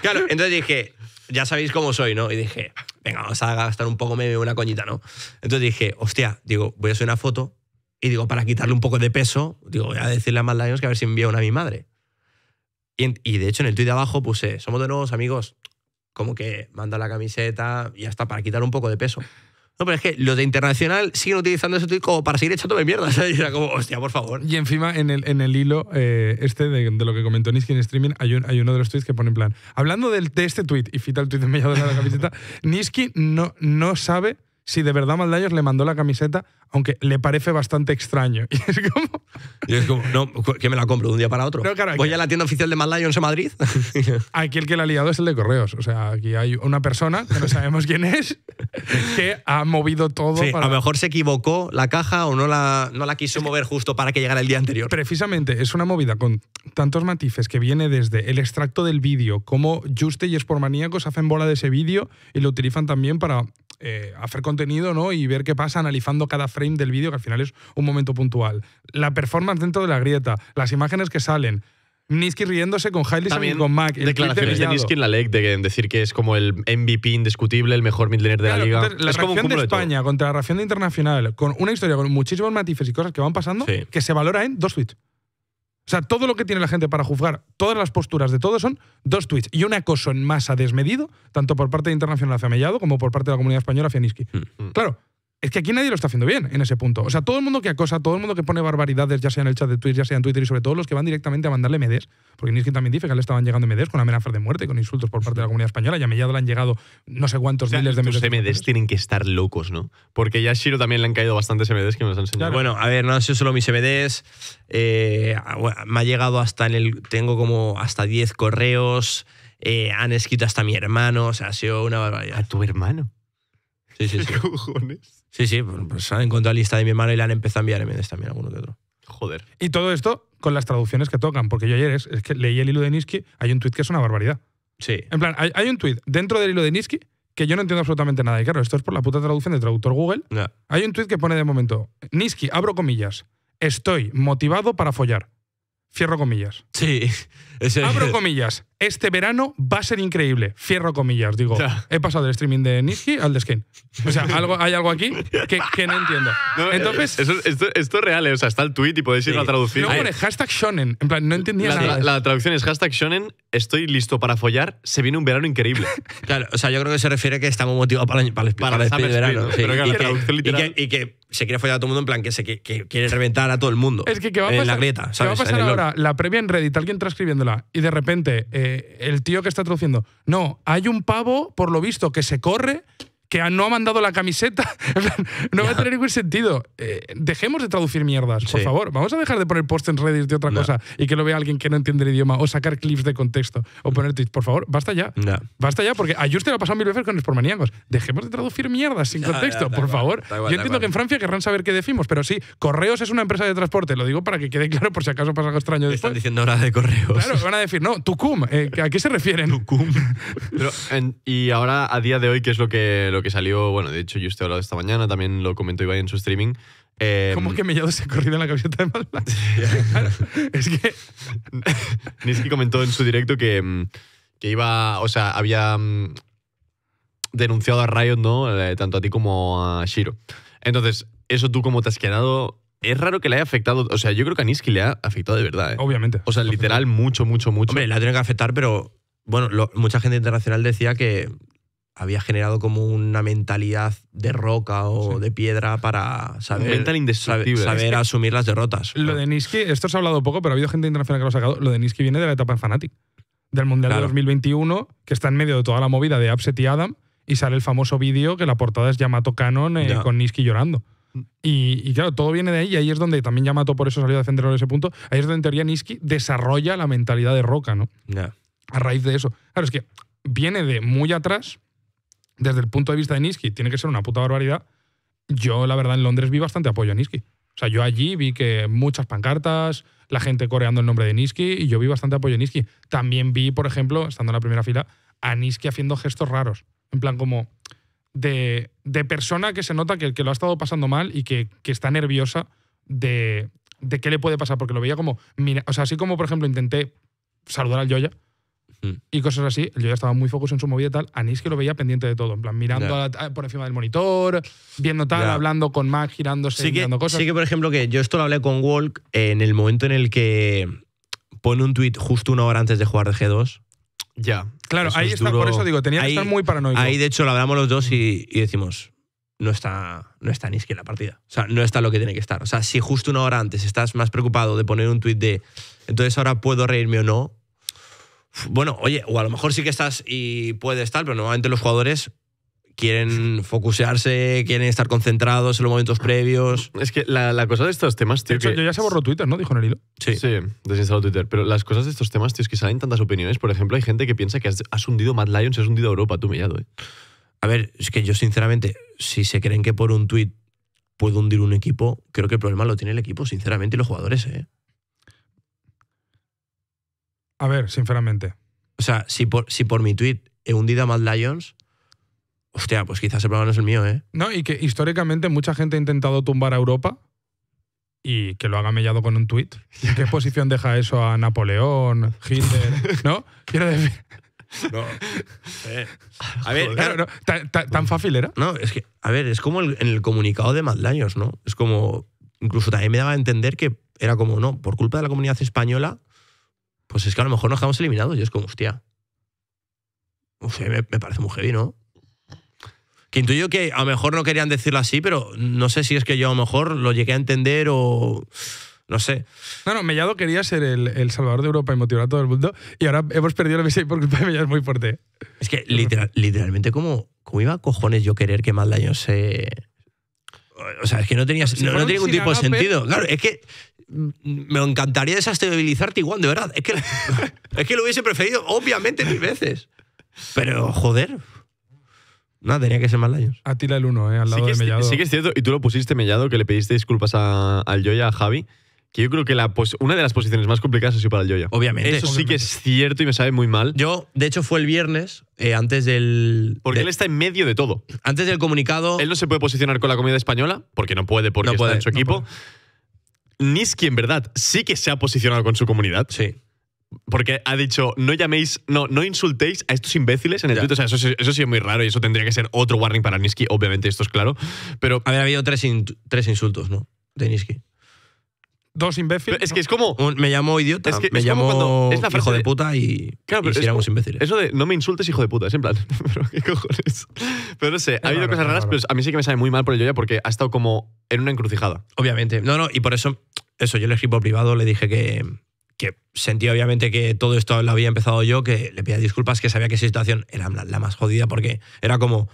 claro. entonces dije, ya sabéis cómo soy, ¿no? Y dije, venga, vamos a gastar un poco meme, una coñita, ¿no? Entonces dije, hostia, digo, voy a hacer una foto y digo, para quitarle un poco de peso, digo, voy a decirle a Mad que a ver si envía una a mi madre. Y, de hecho en el tuit de abajo puse, somos de nuevos amigos, como que manda la camiseta y hasta para quitar un poco de peso. No, pero es que los de internacional siguen utilizando ese tweet como para seguir echándome mierda. [laughs] ¿sabes? Y era como, hostia, por favor. Y encima, en el, en el hilo eh, este de, lo que comentó en Streaming, hay, hay, uno de los tweets que pone en plan, hablando del, de este tweet, y fita el tweet de mellado de la camiseta, [laughs] Niski no sabe si de verdad Maldayos le mandó la camiseta, aunque le parece bastante extraño. [laughs] Y es como. Y es como, no, que me la compro de un día para otro. Voy a la tienda oficial de Maldayos en Madrid. [laughs] Aquí el que la ha liado es el de correos. O sea, aquí hay una persona que no sabemos quién es, que ha movido todo. A lo mejor se equivocó la caja o no la, no la quiso mover justo para que llegara el día anterior. Precisamente, es una movida con tantos matices que viene desde el extracto del vídeo, cómo Juste y Espormaníacos hacen bola de ese vídeo y lo utilizan también para eh, hacer contenido ¿no? y ver qué pasa analizando cada frame del vídeo, que al final es un momento puntual. La performance dentro de la grieta, las imágenes que salen. Niski riéndose con Hailey y con Mac. Declaraciones de Niski en la leg de decir que es como el MVP indiscutible, el mejor midlaner de la liga. La de España contra la reacción de internacional, con una historia con muchísimos matices y cosas que van pasando, que se valora en dos tweets. O sea, todo lo que tiene la gente para juzgar, todas las posturas de todos son dos tweets y un acoso en masa desmedido, tanto por parte de Internacional hacia como por parte de la comunidad española hacia Niski. Mm. Claro, es que aquí nadie lo está haciendo bien en ese punto. O sea, todo el mundo que acosa, todo el mundo que pone barbaridades, ya sea en el chat de Twitter, ya sea en Twitter y sobre todo los que van directamente a mandarle MDs, porque Niskin también dice que le estaban llegando MDs con amenazas de muerte, con insultos por parte de la comunidad española, y a Mellado le han llegado no sé cuántos miles de MDs. Los MDs tienen que estar locos, ¿no? Porque ya a Shiro también le han caído bastantes MDs que nos han enseñado. Bueno, a ver, no han sido solo mis MDs, eh, ah, me ha llegado hasta en el... tengo como hasta 10 correos, eh, han escrito hasta mi hermano, o sea, ha sido una barbaridad. ¿A tu hermano? Sí, sí, sí. [laughs] cojones? Sí, sí, pues han pues, encontrado la lista de mi hermano y la han empezado a enviar MDs también, alguno que otro. Joder. Y todo esto con las traducciones que tocan, porque yo ayer es, que leí el hilo de Niski, hay un tweet que es una barbaridad. Sí. En plan, hay, un tweet dentro del hilo de Niski que yo no entiendo absolutamente nada. Y claro, esto es por la puta traducción de traductor Google. Hay un tweet que pone de momento, Niski, abro comillas, estoy motivado para follar. Cierro comillas. Sí. [laughs] Ese... Abro comillas este verano va a ser increíble. Cierro comillas, digo. He pasado del streaming de Niski al de Skin. O sea, hay algo aquí que, no entiendo. Eh, Entonces, esto, es real, ¿eh? o sea, está el tweet y podéis ir a traducir. No, pone hashtag shonen. En plan, no entendía nada. La, traducción es hashtag shonen, estoy listo para follar, se viene un verano increíble. Claro, o sea, yo creo que se refiere a que estamos motivados para, para, el verano. Pero que la traducción literal… y que se quiere follar a todo el mundo en plan que se que, quiere reventar a todo el mundo. Es que ¿qué va a pasar? En la grieta, ¿sabes? ¿Qué va a pasar ahora? La previa en Reddit, alguien transcribiéndola y de repente eh, el tío que está traduciendo, no, hay un pavo, por lo visto, que se corre que no ha mandado la camiseta. [laughs] no va a tener ningún sentido. Eh, dejemos de traducir mierdas, por favor. Vamos a dejar de poner post en Reddit de otra cosa y que lo vea alguien que no entiende el idioma o sacar clips de contexto o mm. poner tweets. Por favor, basta ya. Basta ya, porque a usted lo ha pasado mil veces con Spormaníacos. Dejemos de traducir mierdas sin contexto, por favor. Yo entiendo que en Francia querrán saber qué decimos, pero sí, Correos es una empresa de transporte. Lo digo para que quede claro por si acaso pasa algo extraño. Después. Están diciendo ahora de Correos. Claro, van a decir, no, Tucum. Eh, ¿A qué se refieren? Tucum. y ahora, a día de hoy, ¿qué es lo que, que salió, bueno, de hecho yo estoy hablando esta mañana, también lo comentó Ibai en su streaming. Eh, ¿Cómo que Mellado se ese corrido en la camiseta de Mal [laughs] [laughs] es que... [laughs] Niski comentó en su directo que, mm, que iba, o sea, había mm, denunciado a Riot, ¿no? Eh, tanto a ti como a Shiro. Entonces, eso tú como te has quedado es raro que le haya afectado. O sea, yo creo que a Niski le ha afectado de verdad. ¿eh? Obviamente. O sea, literal, mucho, mucho, mucho. Hombre, la tiene que afectar, pero bueno, mucha gente internacional decía que había generado como una mentalidad de roca o de piedra para saber, asumir las derrotas. Lo de Niski, esto se ha hablado poco, pero ha habido gente internacional que lo ha sacado. Lo de Niski viene de la etapa en Fanatic, del Mundial de 2021, que está en medio de toda la movida de Upset y Adam, y sale el famoso vídeo que la portada es Yamato Canon eh, con Niski llorando. Mm. Y, claro, todo viene de ahí y ahí es donde también Yamato por eso salió a defenderlo en ese punto. Ahí es donde en teoría Niski desarrolla la mentalidad de roca, ¿no? A raíz de eso. Claro, es que viene de muy atrás, desde el punto de vista de Niski, tiene que ser una puta barbaridad. Yo, la verdad, en Londres vi bastante apoyo a Niski. O sea, yo allí vi que muchas pancartas, la gente coreando el nombre de Niski, y yo vi bastante apoyo a Niski. También vi, por ejemplo, estando en la primera fila, a Niski haciendo gestos raros. En plan, como de, persona que se nota que, que, lo ha estado pasando mal y que, está nerviosa de, qué le puede pasar, porque lo veía como. o sea, así como, por ejemplo, intenté saludar al Joya Mm. y cosas así. Yo ya estaba muy focus en su movida y tal. Anís que lo veía pendiente de todo, en plan, mirando por encima del monitor, viendo tal, hablando con Mac, girándose, mirando cosas. Sí que, por ejemplo, que yo esto lo hablé con Walk en el momento en el que pone un tweet justo una hora antes de jugar de G2. Ya. Claro, ahí está, por eso digo, tenía que estar muy paranoico. Ahí, de hecho, lo hablamos los dos y, mm. decimos, no está, no está en la partida. O sea, no está lo que tiene que estar. O sea, si justo una hora antes estás más preocupado de poner un tweet de entonces ahora puedo reírme o no, bueno, oye, o a lo mejor sí que estás y puede estar, pero normalmente los jugadores quieren focusearse, quieren estar concentrados en los momentos previos. Es que la, cosa de estos temas, tío. De hecho, yo ya se borró Twitter, ¿no? Dijo Nerilo. Sí. Sí, desinstaló Twitter. Pero las cosas de estos temas, tío, es que salen tantas opiniones. Por ejemplo, hay gente que piensa que has, hundido Mad Lions, has hundido Europa, tú llado, ¿eh? A ver, es que yo, sinceramente, si se creen que por un tweet puedo hundir un equipo, creo que el problema lo tiene el equipo, sinceramente, y los jugadores, ¿eh? A ver, sinceramente. O sea, si por, si por mi tweet he hundido a Mad Lions, hostia, pues quizás el problema no es el mío, ¿eh? No, y que históricamente mucha gente ha intentado tumbar a Europa y que lo haga mellado con un tweet. ¿En qué [laughs] posición deja eso a Napoleón, Hitler? [laughs] ¿No? Quiero decir. No. Eh. A ver, ¿tan, fácil era. No, es que, a ver, es como en el comunicado de Mad Lions, ¿no? Es como. Incluso también me daba a entender que era como, no, por culpa de la comunidad española pues es que a lo mejor nos quedamos eliminados. Yo es como, hostia. Eh, me, parece muy heavy, ¿no? Que intuyo que a lo mejor no querían decirlo así, pero no sé si es que yo a lo mejor lo llegué a entender o. No sé. No, no, Mellado quería ser el, salvador de Europa y motivar a todo el mundo. Y ahora hemos perdido la MSI por culpa de Mellado, es muy fuerte. ¿eh? Es que literal, literalmente, como, iba a cojones yo querer que Maldaño se. O sea, es que no tenía, no, no tenía ningún tipo de sentido. Claro, es que me encantaría desestabilizar Tiguan, de verdad. [laughs] Es que, lo hubiese preferido, obviamente, mil veces. Pero, joder. No, tenía que ser más ti Atila el uno ¿eh? al lado sí que de Mellado. sí que es cierto, y tú lo pusiste, Mellado, que le pediste disculpas a, al Joya, a Javi, que yo creo que la una de las posiciones más complicadas ha sido para el Joya. Obviamente. Eso sí que es cierto y me sabe muy mal. Yo, de hecho, fue el viernes, eh, antes del... Porque él está en medio de todo. Antes del comunicado... Él no se puede posicionar con la comida española, porque no puede, porque está en su equipo. Niski, en verdad, sí que se ha posicionado con su comunidad. Sí. Porque ha dicho, no llaméis, no, no insultéis a estos imbéciles en el Twitter. O sea, eso, sí es muy raro y eso tendría que ser otro warning para Niski, obviamente, esto es claro. Pero. Había habido tres, tres insultos, ¿no? De Niski dos imbéciles. es que es como. me llamo idiota. que me llamó hijo de, puta y. Claro, éramos imbéciles. Eso de no me insultes, hijo de puta. Es en plan. [laughs] pero qué cojones. Pero no sé, ha habido cosas raras, pero a mí sí que me sale muy mal por el ya porque ha estado como en una encrucijada. Obviamente. No, no, y por eso. Eso, yo le equipo privado, le dije que, que sentía obviamente que todo esto lo había empezado yo, que le pedía disculpas, que sabía que esa situación era la, más jodida porque era como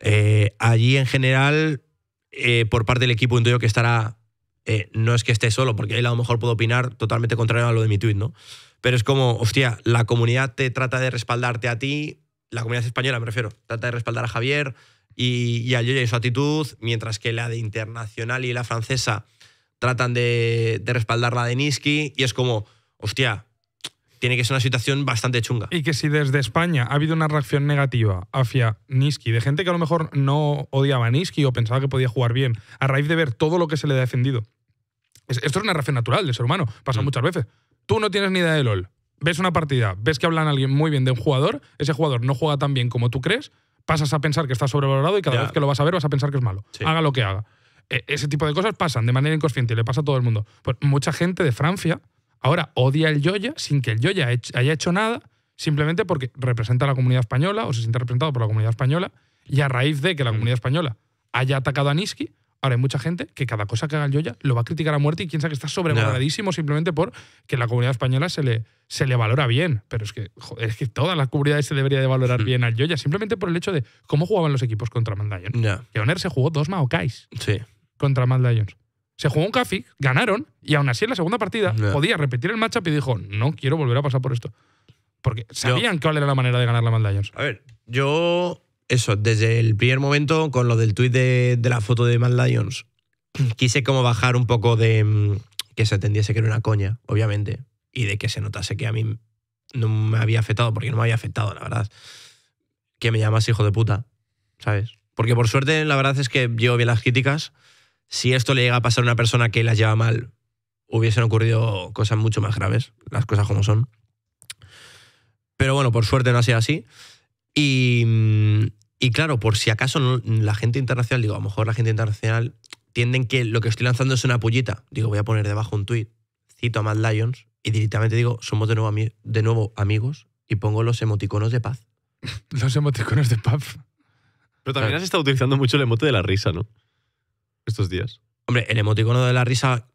eh, allí en general, eh, por parte del equipo, intuyo que estará eh, no es que esté solo, porque ahí a lo mejor puedo opinar totalmente contrario a lo de mi tweet, ¿no? Pero es como, hostia, la comunidad te trata de respaldarte a ti, la comunidad española me refiero, trata de respaldar a Javier y, a Yoya y su actitud, mientras que la de internacional y la francesa tratan de, de respaldar la de Niski, y es como, hostia, tiene que ser una situación bastante chunga. Y que si desde España ha habido una reacción negativa hacia Niski, de gente que a lo mejor no odiaba a Niski o pensaba que podía jugar bien, a raíz de ver todo lo que se le ha defendido, esto es una reacción natural del ser humano, pasa mm. muchas veces. Tú no tienes ni idea de LOL, ves una partida, ves que hablan alguien muy bien de un jugador, ese jugador no juega tan bien como tú crees, pasas a pensar que está sobrevalorado y cada vez que lo vas a ver vas a pensar que es malo. Haga lo que haga. E, ese tipo de cosas pasan de manera inconsciente y le pasa a todo el mundo. Pues mucha gente de Francia ahora odia el Yoya sin que el Joya haya hecho nada, simplemente porque representa a la comunidad española o se siente representado por la comunidad española y a raíz de que la mm. comunidad española haya atacado a Niski, Ahora, hay mucha gente que cada cosa que haga el Yoya lo va a criticar a muerte y piensa que está sobrevaloradísimo simplemente por que la comunidad española se le, se le valora bien. Pero es que, es que todas las comunidades se debería de valorar hmm. bien al Yoya, simplemente por el hecho de cómo jugaban los equipos contra Mandayon. No. Que se jugó dos Maokais sí. contra Mandayon. Se jugó un Café, ganaron, y aún así en la segunda partida podía repetir el matchup y dijo, no quiero volver a pasar por esto. Porque sabían cuál era la manera de ganar la Mandayon. A ver, yo eso, desde el primer momento, con lo del tuit de, la foto de Mad Lions, [clears throat] quise como bajar un poco de mm, que se entendiese que era una coña, obviamente, y de que se notase que a mí no me había afectado, porque no me había afectado, la verdad. Que me llamas hijo de puta, ¿sabes? Porque por suerte, la verdad es que yo vi las críticas. Si esto le llega a pasar a una persona que las lleva mal, hubiesen ocurrido cosas mucho más graves, las cosas como son. Pero bueno, por suerte no ha sido así. Mm, y, claro, por si acaso la gente internacional, digo, a lo mejor la gente internacional tienden que lo que estoy lanzando es una pullita. Digo, voy a poner debajo un tweet, cito a Mad Lions y directamente digo, somos de nuevo, amigos y pongo los emoticonos de paz. [laughs] los emoticonos de paz. Pero también has estado utilizando mucho el emote de la risa, ¿no? Estos días. Hombre, el emoticono de la risa,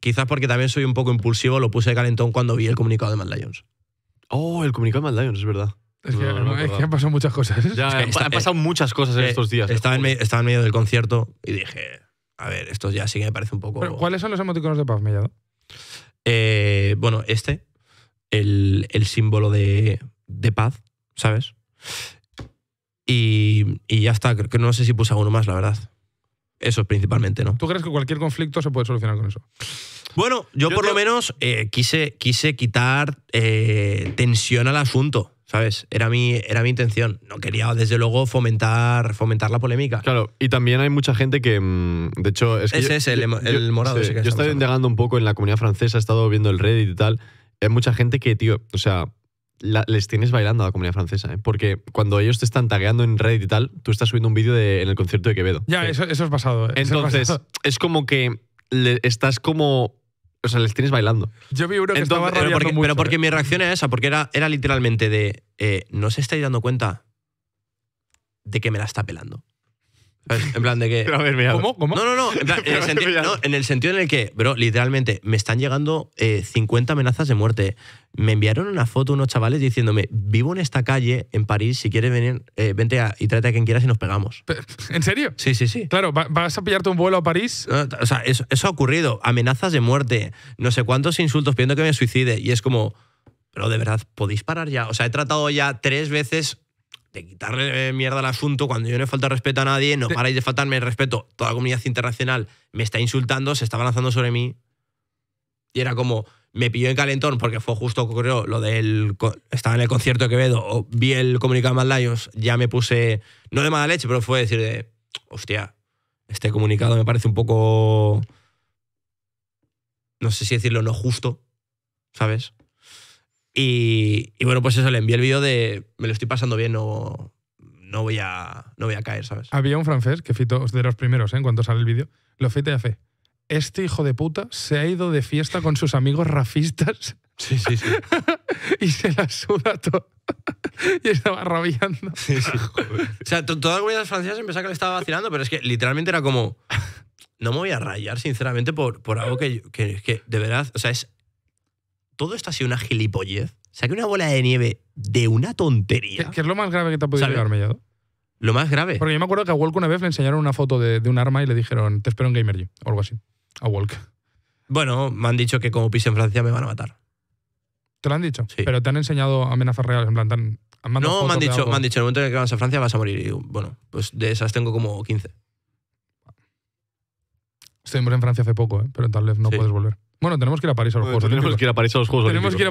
quizás porque también soy un poco impulsivo, lo puse de calentón cuando vi el comunicado de Mad Lions. Oh, el comunicado de Mad Lions, es verdad. Es que, han pasado muchas cosas. han, ¿eh? eh, pasado muchas cosas en eh, estos días. Estaba en, medio, del concierto y dije, a ver, esto ya sí que me parece un poco... ¿Cuáles son los emoticonos de paz, Mellado? bueno, este, el, símbolo de, paz, ¿sabes? Y, ya está, creo que no sé si puse alguno más, la verdad. Eso principalmente, ¿no? ¿Tú crees que cualquier conflicto se puede solucionar con eso? Bueno, yo, por lo menos quise, quise quitar tensión al asunto. ¿Sabes? Era mi, era mi intención. No quería, desde luego, fomentar, fomentar la polémica. Claro, y también hay mucha gente que. Mm, de hecho, es Ese es el, morado. ese que yo estoy indagando un poco en la comunidad francesa, he estado viendo el Reddit y tal. Hay mucha gente que, tío, o sea, les tienes bailando a la comunidad francesa, ¿eh? porque cuando ellos te están tagueando en Reddit y tal, tú estás subiendo un vídeo en el concierto de Quevedo. Ya, eso, es pasado. Eh, Entonces, es, como que estás como o sea, les tienes bailando. Yo vi uno que estaba pero porque, pero porque ¿eh? mi reacción era esa, porque era, era literalmente de. Eh, ¿No se estáis dando cuenta de que me la está pelando? [laughs] En plan de que. ¿Cómo? ¿Cómo? No, no, [laughs] no en, el sentido, en el que, bro, literalmente, me están llegando 50 eh, amenazas de muerte. Me enviaron una foto unos chavales diciéndome: Vivo en esta calle, en París, si quieres venir, eh, vente y trate a quien quieras y nos pegamos. ¿En serio? Sí, sí, sí. Claro, ¿vas a pillarte un vuelo a París? o sea, eso, ha ocurrido. Amenazas de muerte, no sé cuántos insultos pidiendo que me suicide. Y es como. Pero de verdad, ¿podéis parar ya? O sea, he tratado ya tres veces de quitarle eh, mierda al asunto cuando yo no he faltado respeto a nadie, no paráis de faltarme el respeto. Toda la comunidad internacional me está insultando, se está lanzando sobre mí. Y era como, me pilló en calentón porque fue justo ocurrió lo del. Estaba en el concierto de Quevedo, vi el comunicado de Mad ya me puse. No de mala leche, pero fue decir de. Hostia, este comunicado me parece un poco. No sé si decirlo no justo, ¿sabes? Y, bueno, pues eso, le envié el vídeo de me lo estoy pasando bien, no, no, voy a, no voy a caer, ¿sabes? Había un francés que Fito, de los primeros, ¿eh? en cuanto sale el vídeo, lo fita y hace, este hijo de puta se ha ido de fiesta con sus amigos rafistas. [laughs] Sí, sí, sí. [laughs] y se la suda todo. [laughs] y estaba rabiando. Sí, sí. o sea, toda la comunidad francesa a que le estaba vacilando, pero es que literalmente era como... No me voy a rayar, sinceramente, por, por algo que, que de verdad... O sea, es todo esto ha sido una gilipollez. Saqué una bola de nieve de una tontería. ¿Qué es lo más grave que te ha podido llegar, Mellado? Lo más grave. Porque yo me acuerdo que a Walk una vez le enseñaron una foto de, un arma y le dijeron, te espero en G, o algo así. A Walk. Bueno, me han dicho que como pise en Francia me van a matar. ¿Te lo han dicho? Sí. Pero te han enseñado amenazas reales, en plan, tan, no, me han, dicho, me han dicho, en el momento que vas a Francia vas a morir. Y bueno, pues de esas tengo como 15. Estuvimos en Francia hace poco, ¿eh? pero tal vez no puedes volver. Bueno, tenemos que ir a París a los Juegos Olímpicos. Tenemos que ir a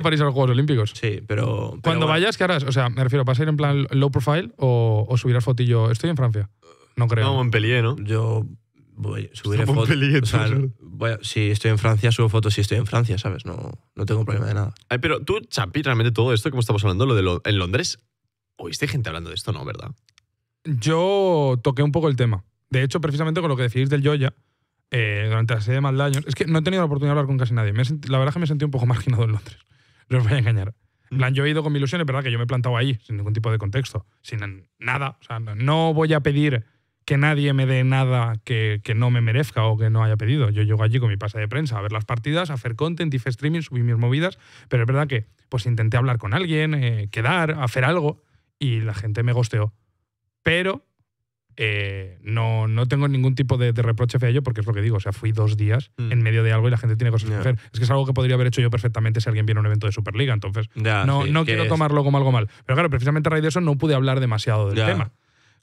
París a los Juegos Olímpicos. Sí, pero. Cuando vayas, ¿qué harás? O sea, me refiero, ¿vas a ir en plan low profile o, o subirás fotillo? Estoy en Francia. No creo. No, en Montpellier, ¿no? Yo voy, subiré fotos. O sea, si estoy en Francia, subo fotos si estoy en Francia, ¿sabes? No, no tengo problema de nada. pero tú, Champi, realmente todo esto que estamos hablando, lo de en Londres, ¿oíste gente hablando de esto, no, verdad? Yo toqué un poco el tema. De hecho, precisamente con lo que decís del Yoya, eh, durante la serie de Maldaños. Es que no he tenido la oportunidad de hablar con casi nadie. la verdad es que me sentí un poco [laughs] marginado en Londres. No os voy a engañar. En plan, yo he ido con mi ilusión, es verdad que yo me he plantado ahí, sin ningún tipo de contexto, sin nada. O sea, no voy a pedir que nadie me dé nada que, que, no me merezca o que no haya pedido. Yo llego allí con mi pase de prensa a ver las partidas, a hacer content, y streaming, subir mis movidas, pero es verdad que pues intenté hablar con alguien, eh, quedar, hacer algo, y la gente me gosteó. Pero eh, no, no tengo ningún tipo de, reproche hacia ello porque es lo que digo. O sea, fui dos días mm. en medio de algo y la gente tiene cosas que hacer. Es que es algo que podría haber hecho yo perfectamente si alguien viene un evento de Superliga. Entonces, no, no quiero tomarlo como algo mal. Pero claro, precisamente a raíz de eso no pude hablar demasiado del tema.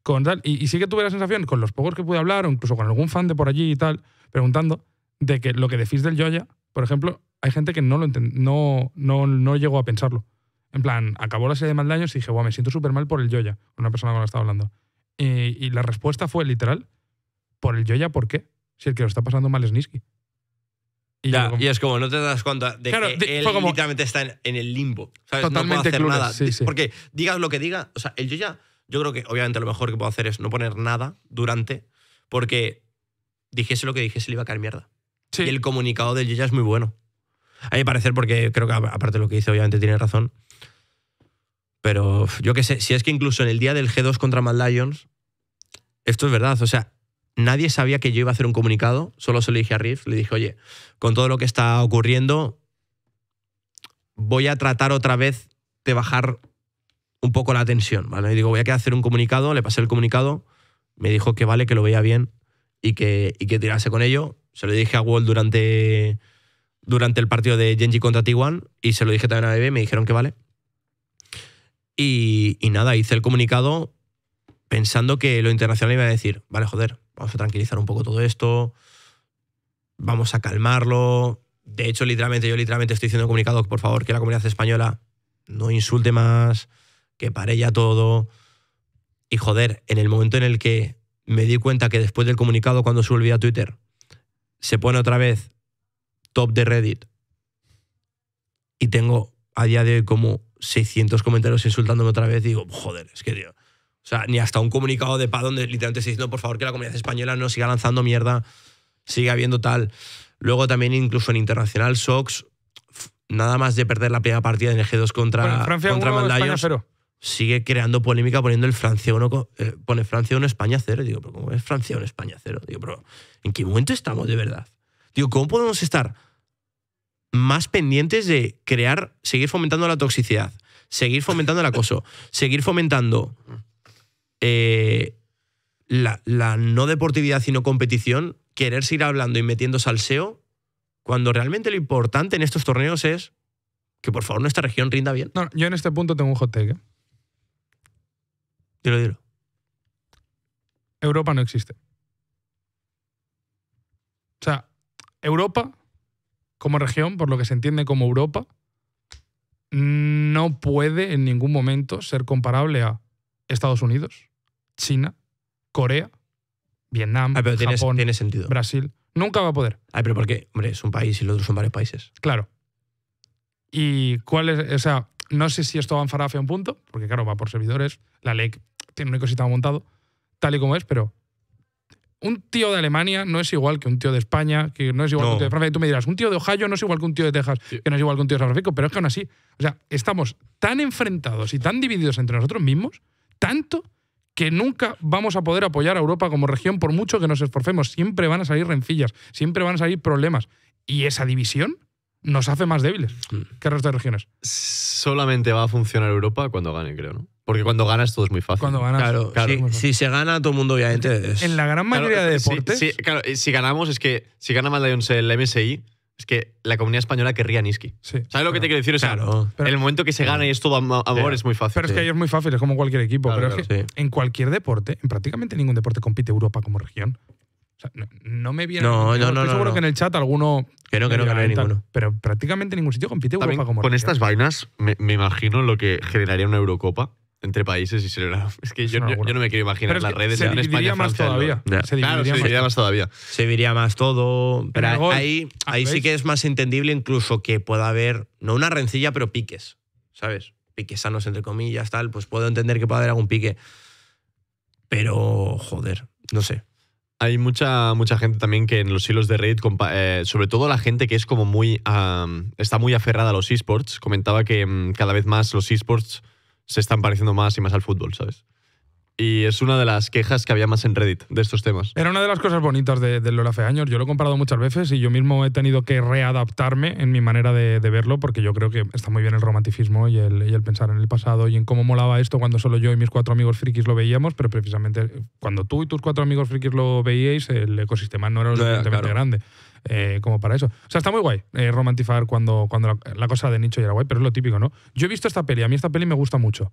Con tal, y, sí que tuve la sensación, con los pocos que pude hablar, o incluso con algún fan de por allí y tal, preguntando, de que lo que decís del Yoya, por ejemplo, hay gente que no lo no, no, no llegó a pensarlo. En plan, acabó la serie de mal y dije, guau, me siento súper mal por el Yoya, una persona con la que estaba hablando. Eh, y la respuesta fue literal, por el yo ya por qué, si el que lo está pasando mal es Niski. Y, es como, no te das cuenta de que él literalmente está en, el limbo. ¿sabes? Totalmente nada. Porque digas lo que diga, o sea, el yo yo creo que obviamente lo mejor que puedo hacer es no poner nada durante, porque dijese lo que dijese le iba a caer mierda. Y el comunicado del yo es muy bueno. A mi parecer, porque creo que aparte de lo que dice, obviamente tiene razón. Pero yo qué sé, si es que incluso en el día del G2 contra Mad Lions, esto es verdad, o sea, nadie sabía que yo iba a hacer un comunicado, solo se lo dije a Riff, le dije, oye, con todo lo que está ocurriendo, voy a tratar otra vez de bajar un poco la tensión, ¿vale? Y digo, voy a hacer un comunicado, le pasé el comunicado, me dijo que vale, que lo veía bien y que, que tirase con ello. Se lo dije a Wall durante, durante el partido de Genji contra T1 y se lo dije también a BB me dijeron que vale. Y, nada, hice el comunicado pensando que lo internacional iba a decir, vale, joder, vamos a tranquilizar un poco todo esto, vamos a calmarlo. De hecho, literalmente, yo literalmente estoy haciendo comunicado por favor que la comunidad española no insulte más, que pare ya todo. Y joder, en el momento en el que me di cuenta que después del comunicado, cuando subí a Twitter, se pone otra vez top de Reddit. Y tengo a día de hoy como 600 comentarios insultándome otra vez digo, joder, es que tío. O sea, ni hasta un comunicado de paz donde literalmente se diciendo, por favor, que la comunidad española no siga lanzando mierda, siga habiendo tal. Luego también incluso en Internacional Sox, nada más de perder la primera partida de g 2 contra, contra sigue creando polémica poniendo el Francia 1, eh, pone Francia 1, España 0. Digo, pero ¿cómo es Francia 1, España 0? Digo, pero ¿en qué momento estamos de verdad? Digo, ¿cómo podemos estar más pendientes de crear, seguir fomentando la toxicidad, seguir fomentando el acoso, [laughs] seguir fomentando eh, la, no deportividad sino competición, querer seguir hablando y metiendo salseo, cuando realmente lo importante en estos torneos es que por favor nuestra región rinda bien. yo en este punto tengo un hot take. ¿eh? Dilo, dilo. Europa no existe. O sea, Europa como región, por lo que se entiende como Europa, no puede en ningún momento ser comparable a Estados Unidos, China, Corea, Vietnam, ah, Japón, Brasil. Nunca va a poder. Ay, ah, pero qué? hombre, es un país y los otros son varios países. Claro. ¿Y cuál es? O sea, no sé si esto avanzará hacia un punto, porque claro, va por servidores, la ley tiene un ecosistema montado, tal y como es, pero un tío de Alemania no es igual que un tío de España, que no es igual que un tío de Francia. Y tú me dirás, un tío de Ohio no es igual que un tío de Texas, que no es igual que un tío de San Francisco. Pero es que aún así, o sea, estamos tan enfrentados y tan divididos entre nosotros mismos, tanto que nunca vamos a poder apoyar a Europa como región por mucho que nos esforcemos. Siempre van a salir rencillas, siempre van a salir problemas. Y esa división nos hace más débiles mm. que el resto de regiones. Solamente va a funcionar Europa cuando gane, creo, ¿no? Porque cuando ganas todo es muy fácil. Cuando ganas. Claro, si, se gana, todo el mundo obviamente. Es... En la gran mayoría de deportes. Si, claro, si ganamos, es que si gana Lions el MSI, es que la comunidad española querría Niski. ¿Sabes lo que te quiero decir? O claro, el momento que se gana y es todo amor es muy fácil. Pero es que ahí es muy fácil, es como cualquier equipo. pero es que en cualquier deporte, en prácticamente ningún deporte compite Europa como región. no, me viene. No, no, no. Estoy seguro que en el chat alguno. Que no, que no, ninguno. Pero prácticamente ningún sitio compite Europa como región Con estas vainas, me, imagino lo que generaría una Eurocopa entre países y celebrar. [laughs] Es que yo, no me quiero imaginar las redes se en España. Más todavía. Se claro, más. se más todavía. Se vería más todo. Pero ahí, ah, ahí, sí que es más entendible incluso que pueda haber, no una rencilla, pero piques. ¿Sabes? Piques sanos, entre comillas, tal. Pues puedo entender que pueda haber algún pique. Pero, joder, no sé. Hay mucha, mucha gente también que en los hilos de Reddit, eh, sobre todo la gente que es como muy. está muy aferrada a los esports, comentaba que mm, cada vez más los esports se están pareciendo más y más al fútbol, ¿sabes? Y es una de las quejas que había más en Reddit de estos temas. Era una de las cosas bonitas de, de Lola hace años. Yo lo he comparado muchas veces y yo mismo he tenido que readaptarme en mi manera de, verlo porque yo creo que está muy bien el romanticismo y el, pensar en el pasado y en cómo molaba esto cuando solo yo y mis cuatro amigos frikis lo veíamos, pero precisamente cuando tú y tus cuatro amigos frikis lo veíais, el ecosistema no era lo suficientemente grande. Eh, como para eso. O sea, está muy guay eh, romantizar cuando, cuando la, cosa de nicho ya era guay, pero es lo típico, ¿no? Yo he visto esta peli, a mí esta peli me gusta mucho.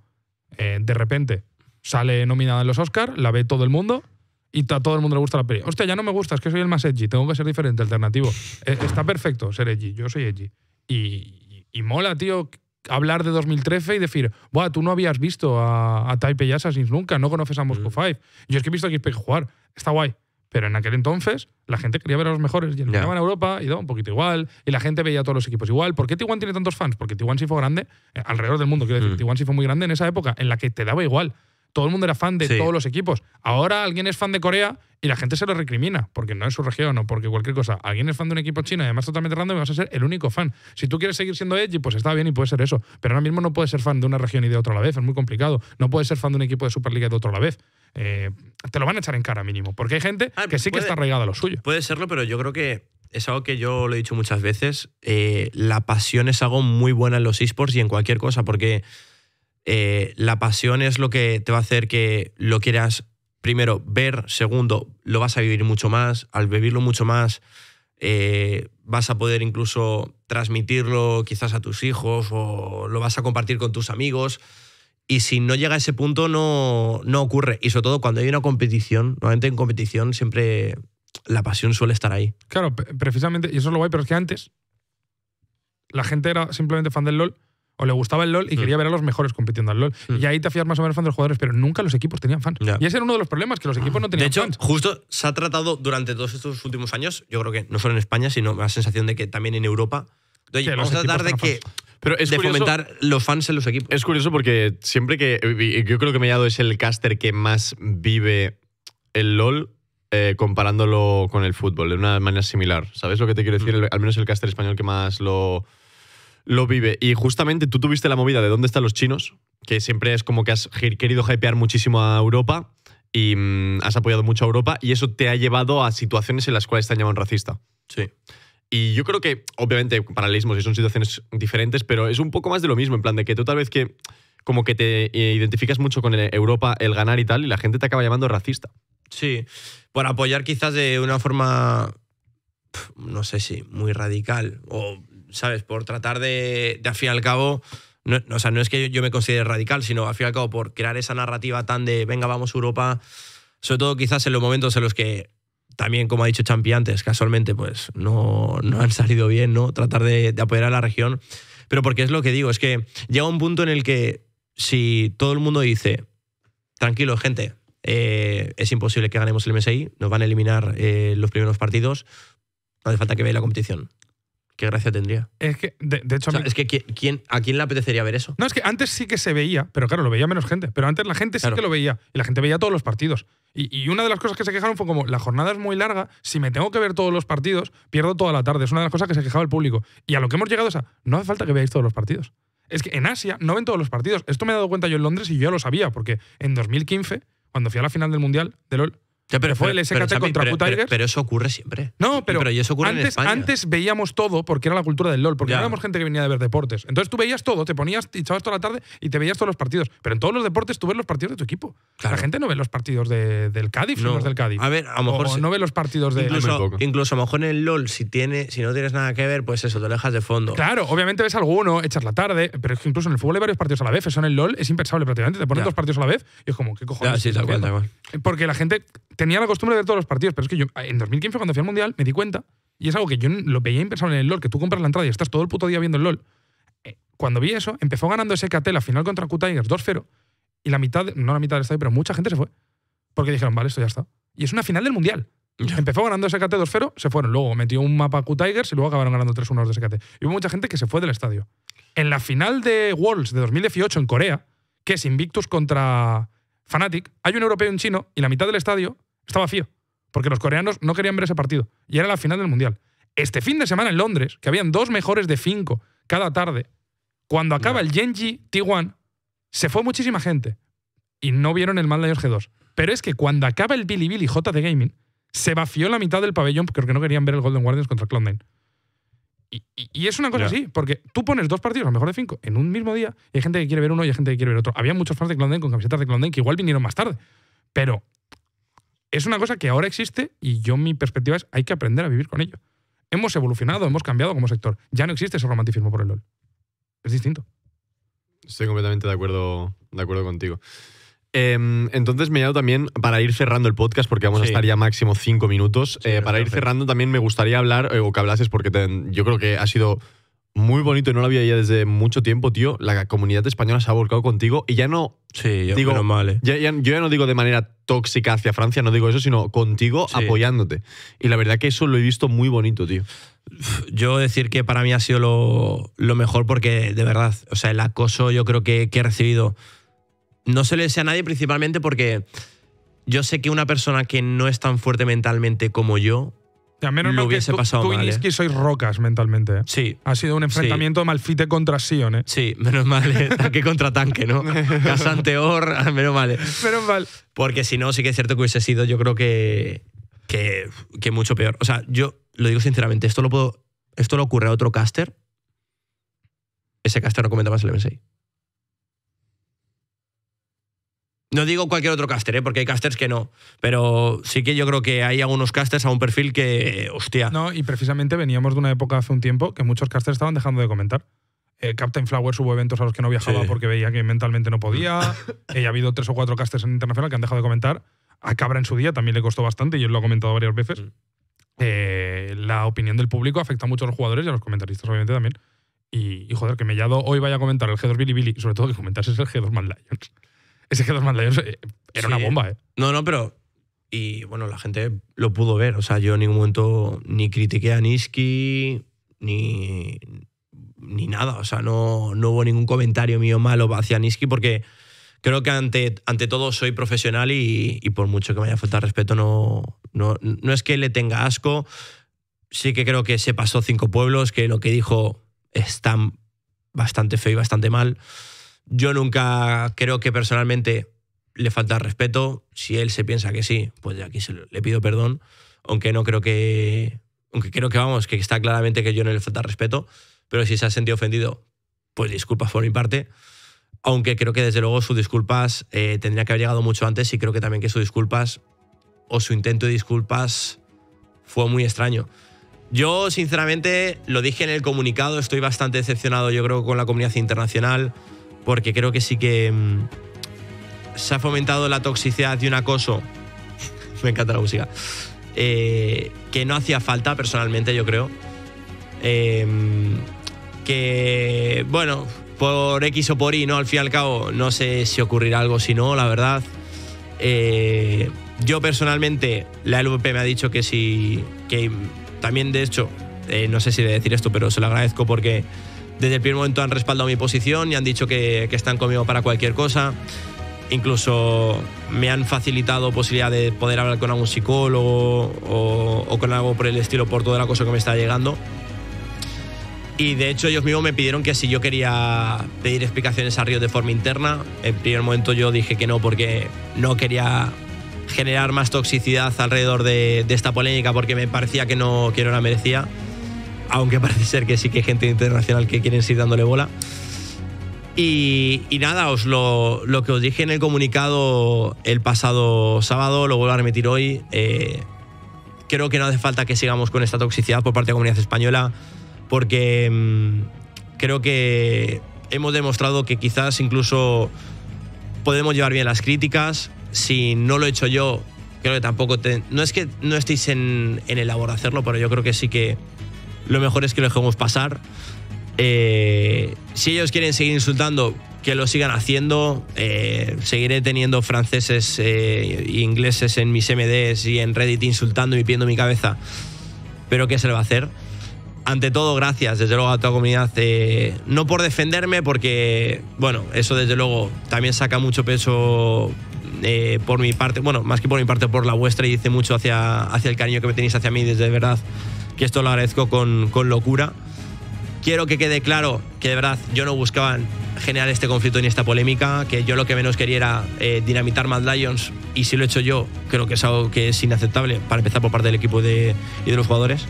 Eh, de repente sale nominada en los Oscars, la ve todo el mundo y a todo el mundo le gusta la peli. Hostia, ya no me gusta, es que soy el más edgy, tengo que ser diferente, alternativo. está perfecto ser edgy, yo soy edgy. Y, mola, tío, hablar de 2013 y decir, Buah, tú no habías visto a, a Taipei Assassins nunca, no conoces a Moscow mm. Five 5. Yo es que he visto a Kispek jugar, está guay. Pero en aquel entonces la gente quería ver a los mejores y en Europa y da un poquito igual. Y la gente veía a todos los equipos igual. ¿Por qué T1 tiene tantos fans? Porque T1 sí fue grande, eh, alrededor del mundo, quiero decir. Mm. sí fue muy grande en esa época en la que te daba igual todo el mundo era fan de todos los equipos. Ahora alguien es fan de Corea y la gente se lo recrimina, porque no es su región o porque cualquier cosa. Alguien es fan de un equipo chino y además totalmente random y vas a ser el único fan. Si tú quieres seguir siendo Edgy, pues está bien y puede ser eso. Pero ahora mismo no puedes ser fan de una región y de otra a la vez, es muy complicado. No puedes ser fan de un equipo de Superliga y de otro a la vez. Eh, te lo van a echar en cara mínimo, porque hay gente ah, que sí que está arraigada a lo suyo. Puede serlo, pero yo creo que es algo que yo lo he dicho muchas veces. Eh, la pasión es algo muy bueno en los esports y en cualquier cosa, porque eh, la pasión es lo que te va a hacer que lo quieras, primero, ver, segundo, lo vas a vivir mucho más, al vivirlo mucho más, eh, vas a poder incluso transmitirlo quizás a tus hijos o lo vas a compartir con tus amigos. Y si no llega a ese punto, no, no ocurre. Y sobre todo cuando hay una competición, normalmente en competición siempre la pasión suele estar ahí. Claro, precisamente, y eso lo guay, pero es que antes la gente era simplemente fan del LOL o le gustaba el LOL y mm. quería ver a los mejores compitiendo al LOL. Mm. Y ahí te hacías más o menos fan de los jugadores, pero nunca los equipos tenían fans. Y ese era uno de los problemas, que los equipos no tenían fans. De hecho, justo se ha tratado durante todos estos últimos años, yo creo que no solo en España, sino la sensación de que también en Europa. vamos a tratar de que. es de fomentar los fans en los equipos. Es curioso porque siempre que. Yo creo que Mellado es el caster que más vive el LOL. Eh, comparándolo con el fútbol, de una manera similar. ¿Sabes lo que te quiero decir? Mm. al menos el caster español que más lo, lo vive. Y justamente tú tuviste la movida de dónde están los chinos, que siempre es como que has querido hypear muchísimo a Europa y mm, has apoyado mucho a Europa y eso te ha llevado a situaciones en las cuales te han llamado racista. Sí. Y yo creo que, obviamente, paralelismos y son situaciones diferentes, pero es un poco más de lo mismo, en plan de que tú tal vez que como que te eh, identificas mucho con Europa, el ganar y tal, y la gente te acaba llamando racista. Sí, por apoyar quizás de una forma, no sé si muy radical, o ¿sabes? Por tratar de, al fin y al cabo, no, o sea, no es que yo, me considere radical, sino al fin y al cabo por crear esa narrativa tan de, venga, vamos Europa, sobre todo quizás en los momentos en los que también, como ha dicho Champi casualmente, pues no, han salido bien, ¿no? Tratar de, apoyar a la región. Pero porque es lo que digo, es que llega un punto en el que si todo el mundo dice, tranquilo, gente, eh, es imposible que ganemos el MSI, nos van a eliminar eh, los primeros partidos, no hace falta que vea la competición. ¿Qué gracia tendría? Es que, de, hecho. a Es que ¿quién, ¿a quién le apetecería ver eso? No, es que antes sí que se veía, pero claro, lo veía menos gente. Pero antes la gente sí que lo veía. Y la gente veía todos los partidos. Y, y, una de las cosas que se quejaron fue como: la jornada es muy larga, si me tengo que ver todos los partidos, pierdo toda la tarde. Es una de las cosas que se quejaba el público. Y a lo que hemos llegado es a: no hace falta que veáis todos los partidos. Es que en Asia no ven todos los partidos. Esto me he dado cuenta yo en Londres y yo lo sabía, porque en 2015, cuando fui a la final del Mundial de LOL, pero fue el eso ocurre siempre. No, pero, antes, veíamos todo porque era la cultura del LOL, porque no éramos gente que venía de ver deportes. Entonces tú veías todo, te ponías y echabas toda la tarde y te veías todos los partidos. Pero en todos los deportes tú ves los partidos de tu equipo. La gente no ve los partidos del Cádiz, no. los del Cádiz. A ver, a lo mejor. no ve los partidos de. Incluso, incluso a lo mejor en el LOL, si, tiene, si no tienes nada que ver, pues eso, te alejas de fondo. Claro, obviamente ves alguno, echas la tarde, pero es que incluso en el fútbol hay varios partidos a la vez. Eso en el Lol es impensable prácticamente. Te pones dos partidos a la vez y es como, ¿qué cojones? Porque la gente tenía la costumbre de ver todos los partidos, pero es que yo en 2015 cuando fui al Mundial me di cuenta, y es algo que yo lo veía impensable en el LOL, que tú compras la entrada y estás todo el puto día viendo el LOL. Eh, cuando vi eso, empezó ganando SKT la final contra Q-Tigers 2-0, y la mitad, no la mitad del estadio, pero mucha gente se fue. Porque dijeron, vale, esto ya está. Y es una final del Mundial. Empezó ganando SKT 2-0, se fueron. Luego metió un mapa Q-Tigers y luego acabaron ganando 3-1 de SKT. Y hubo mucha gente que se fue del estadio. En la final de Worlds de 2018 en Corea, que es Invictus contra Fnatic, hay un europeo y un chino y la mitad del estadio estaba vacío. Porque los coreanos no querían ver ese partido. Y era la final del Mundial. Este fin de semana en Londres, que habían dos mejores de cinco cada tarde, cuando acaba el Genji T1, se fue muchísima gente. Y no vieron el Mad Lions G2. Pero es que cuando acaba el Bilibili J de Gaming, se vació la mitad del pabellón porque no querían ver el Golden Guardians contra cloud Y, es una cosa así, porque tú pones dos partidos, a mejor de cinco, en un mismo día, y hay gente que quiere ver uno y hay gente que quiere ver otro. Había muchos fans de cloud con camisetas de cloud que igual vinieron más tarde. Pero es una cosa que ahora existe y yo mi perspectiva es hay que aprender a vivir con ello. Hemos evolucionado, hemos cambiado como sector. Ya no existe ese romanticismo por el LOL. Es distinto. Estoy completamente de acuerdo, de acuerdo contigo. Em, entonces me llamo también, para ir cerrando el podcast, porque vamos a estar ya máximo cinco minutos, eh, para ir cerrando también me gustaría hablar, eh, o que hablases, porque yo creo que ha sido muy bonito y no lo había ya desde mucho tiempo, tío. La comunidad española se ha volcado contigo y ya no. Sí, yo, digo, ¿eh? yo ya no digo de manera tóxica hacia Francia, no digo eso, sino contigo apoyándote. Y la verdad que eso lo he visto muy bonito, tío. Yo decir que para mí ha sido lo, mejor porque, de verdad, o sea, el acoso yo creo que, que he recibido no se le desea a nadie principalmente porque yo sé que una persona que no es tan fuerte mentalmente como yo menos lo hubiese que tú, pasado tú y ¿eh? sois rocas mentalmente. ¿eh? Sí. Ha sido un enfrentamiento Malfite contra Sion, ¿eh? Sí, menos mal. tanque ¿eh? [laughs] contra tanque, ¿no? [laughs] Casanteor, [laughs] menos mal. Menos mal. Porque si no, sí que es cierto que hubiese sido, yo creo que, que, mucho peor. O sea, yo lo digo sinceramente, esto lo puedo. Esto lo ocurre a otro caster. Ese caster no comenta más el MSI. No digo cualquier otro caster, ¿eh? porque hay casters que no. Pero sí que yo creo que hay algunos casters a un perfil que. Hostia. No, y precisamente veníamos de una época hace un tiempo que muchos casters estaban dejando de comentar. Eh, Captain Flowers hubo eventos a los que no viajaba porque veía que mentalmente no podía. Y [laughs] eh, ha habido tres o cuatro casters en internacional que han dejado de comentar. A Cabra en su día también le costó bastante y él lo ha comentado varias veces. Mm. la opinión del público afecta mucho a los jugadores y a los comentaristas, obviamente, también. Y, joder, que Mellado hoy vaya a comentar el G2 Billy Billy, sobre todo que comentases el G2 Man Lions. Es que los eh, era una bomba, ¿eh? No, no, pero. Y bueno, la gente lo pudo ver. O sea, yo en ningún momento ni critiqué a Niski, ni, nada. O sea, no, no hubo ningún comentario mío malo hacia Niski porque creo que ante, ante todo soy profesional y, por mucho que me haya faltado respeto, no, no, no, es que le tenga asco. Sí que creo que se pasó cinco pueblos, que lo que dijo está bastante feo y bastante mal. Yo nunca creo que personalmente le falta respeto. Si él se piensa que sí, pues aquí se le pido perdón. Aunque no creo que. Aunque creo que vamos, que está claramente que yo no le falta respeto. Pero si se ha sentido ofendido, pues disculpas por mi parte. Aunque creo que desde luego sus disculpas eh, tendría que haber llegado mucho antes y creo que también que sus disculpas o su intento de disculpas fue muy extraño. Yo, sinceramente, lo dije en el comunicado, estoy bastante decepcionado, yo creo, con la comunidad internacional porque creo que sí que mm, se ha fomentado la toxicidad y un acoso. [laughs] Me encanta la música. Eh, que no hacía falta, personalmente, yo creo. Em, que, bueno, por X o por Y, ¿no? Al fin y al cabo, no sé si ocurrirá algo, si no, la verdad. Eh, yo personalmente, la LVP me ha dicho que sí, que también de hecho, eh, no sé si decir esto, pero se lo agradezco porque desde el primer momento han respaldado mi posición y han dicho que, están conmigo para cualquier cosa. Incluso me han facilitado posibilidad de poder hablar con algún psicólogo o, con algo por el estilo, por toda la cosa que me está llegando. Y de hecho ellos mismos me pidieron que si yo quería pedir explicaciones a Río de forma interna, en primer momento yo dije que no porque no quería generar más toxicidad alrededor de, esta polémica porque me parecía que no, que no la merecía aunque [laughs] parece ser que sí que hay gente internacional que quieren seguir dándole bola. Y, nada, os lo, lo, que os dije en el comunicado el pasado sábado, lo vuelvo a remitir hoy. Eh, creo que no hace falta que sigamos con esta toxicidad por parte de la comunidad española, porque mm, creo que hemos demostrado que quizás incluso podemos llevar bien las críticas. Si no lo he hecho yo, creo que tampoco. no es que no estéis en, en el labor de hacerlo, pero yo creo que sí que lo mejor es que lo dejemos pasar. Eh, si ellos quieren seguir insultando, que lo sigan haciendo. Eh, seguiré teniendo franceses e ingleses en mis MDs y en Reddit insultando y pidiendo mi cabeza. Pero ¿qué se le va a hacer? ante todo, gracias desde luego a toda comunidad. no por defenderme, porque, bueno, eso desde luego también saca mucho peso por mi parte, bueno, más que por mi parte, por la vuestra y dice mucho hacia, hacia el cariño que me tenéis hacia mí, desde verdad que esto lo agradezco con, con locura. Quiero que quede claro que de verdad yo no buscaba generar este conflicto ni esta polémica, que yo lo que menos quería era eh, dinamitar Mad Lions y si lo he hecho yo, creo que es algo que es inaceptable para empezar por parte del equipo de, y de los jugadores.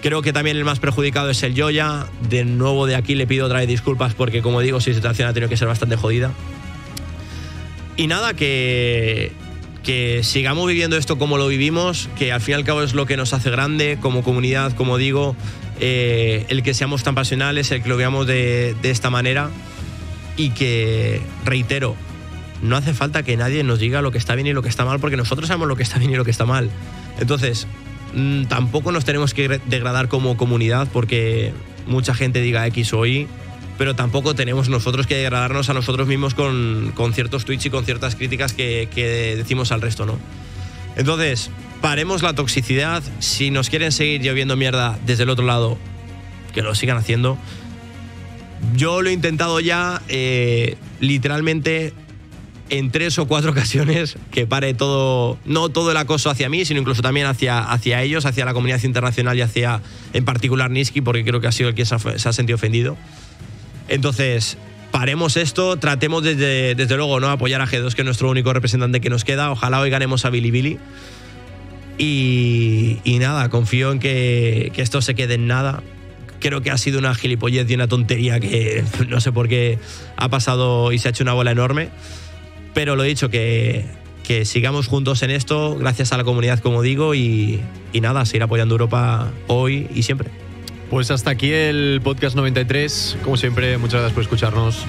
Creo que también el más perjudicado es el Joya. De nuevo, de aquí le pido otra vez disculpas porque, como digo, su situación ha tenido que ser bastante jodida. Y nada, que que sigamos viviendo esto como lo vivimos, que al fin y al cabo es lo que nos hace grande como comunidad, como digo, eh, el que seamos tan pasionales, el que lo veamos de, de esta manera y que, reitero, no hace falta que nadie nos diga lo que está bien y lo que está mal, porque nosotros sabemos lo que está bien y lo que está mal. Entonces, mm, tampoco nos tenemos que degradar como comunidad porque mucha gente diga X o Y pero tampoco tenemos nosotros que degradarnos a nosotros mismos con, ciertos tweets y con ciertas críticas que, decimos al resto, ¿no? Entonces, paremos la toxicidad. Si nos quieren seguir lloviendo mierda desde el otro lado, que lo sigan haciendo. Yo lo he intentado ya eh, literalmente en tres o cuatro [laughs] ocasiones que pare todo, no todo el acoso hacia mí, sino incluso también hacia, hacia ellos, hacia la comunidad internacional y hacia en particular Niski, porque creo que ha sido el que se ha sentido ofendido. Entonces, paremos esto, tratemos desde, luego no apoyar a G2, que es nuestro único representante que nos queda. Ojalá hoy ganemos a Bilibili. Y, y nada, confío en que, esto se quede en nada. Creo que ha sido una gilipollez y una tontería que [laughs] no sé por qué ha pasado y se ha hecho una bola enorme. Pero lo he dicho, que, sigamos juntos en esto, gracias a la comunidad, como digo, y, y nada, seguir apoyando Europa hoy y siempre. Pues hasta aquí el podcast 93. Como siempre, muchas gracias por escucharnos.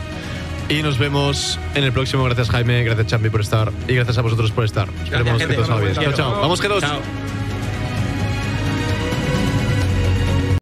Y nos vemos en el próximo. Gracias, Jaime. Gracias, Chambi, por estar. Y gracias a vosotros por estar. Esperemos que Chao, chao. Vamos, que dos. Chao.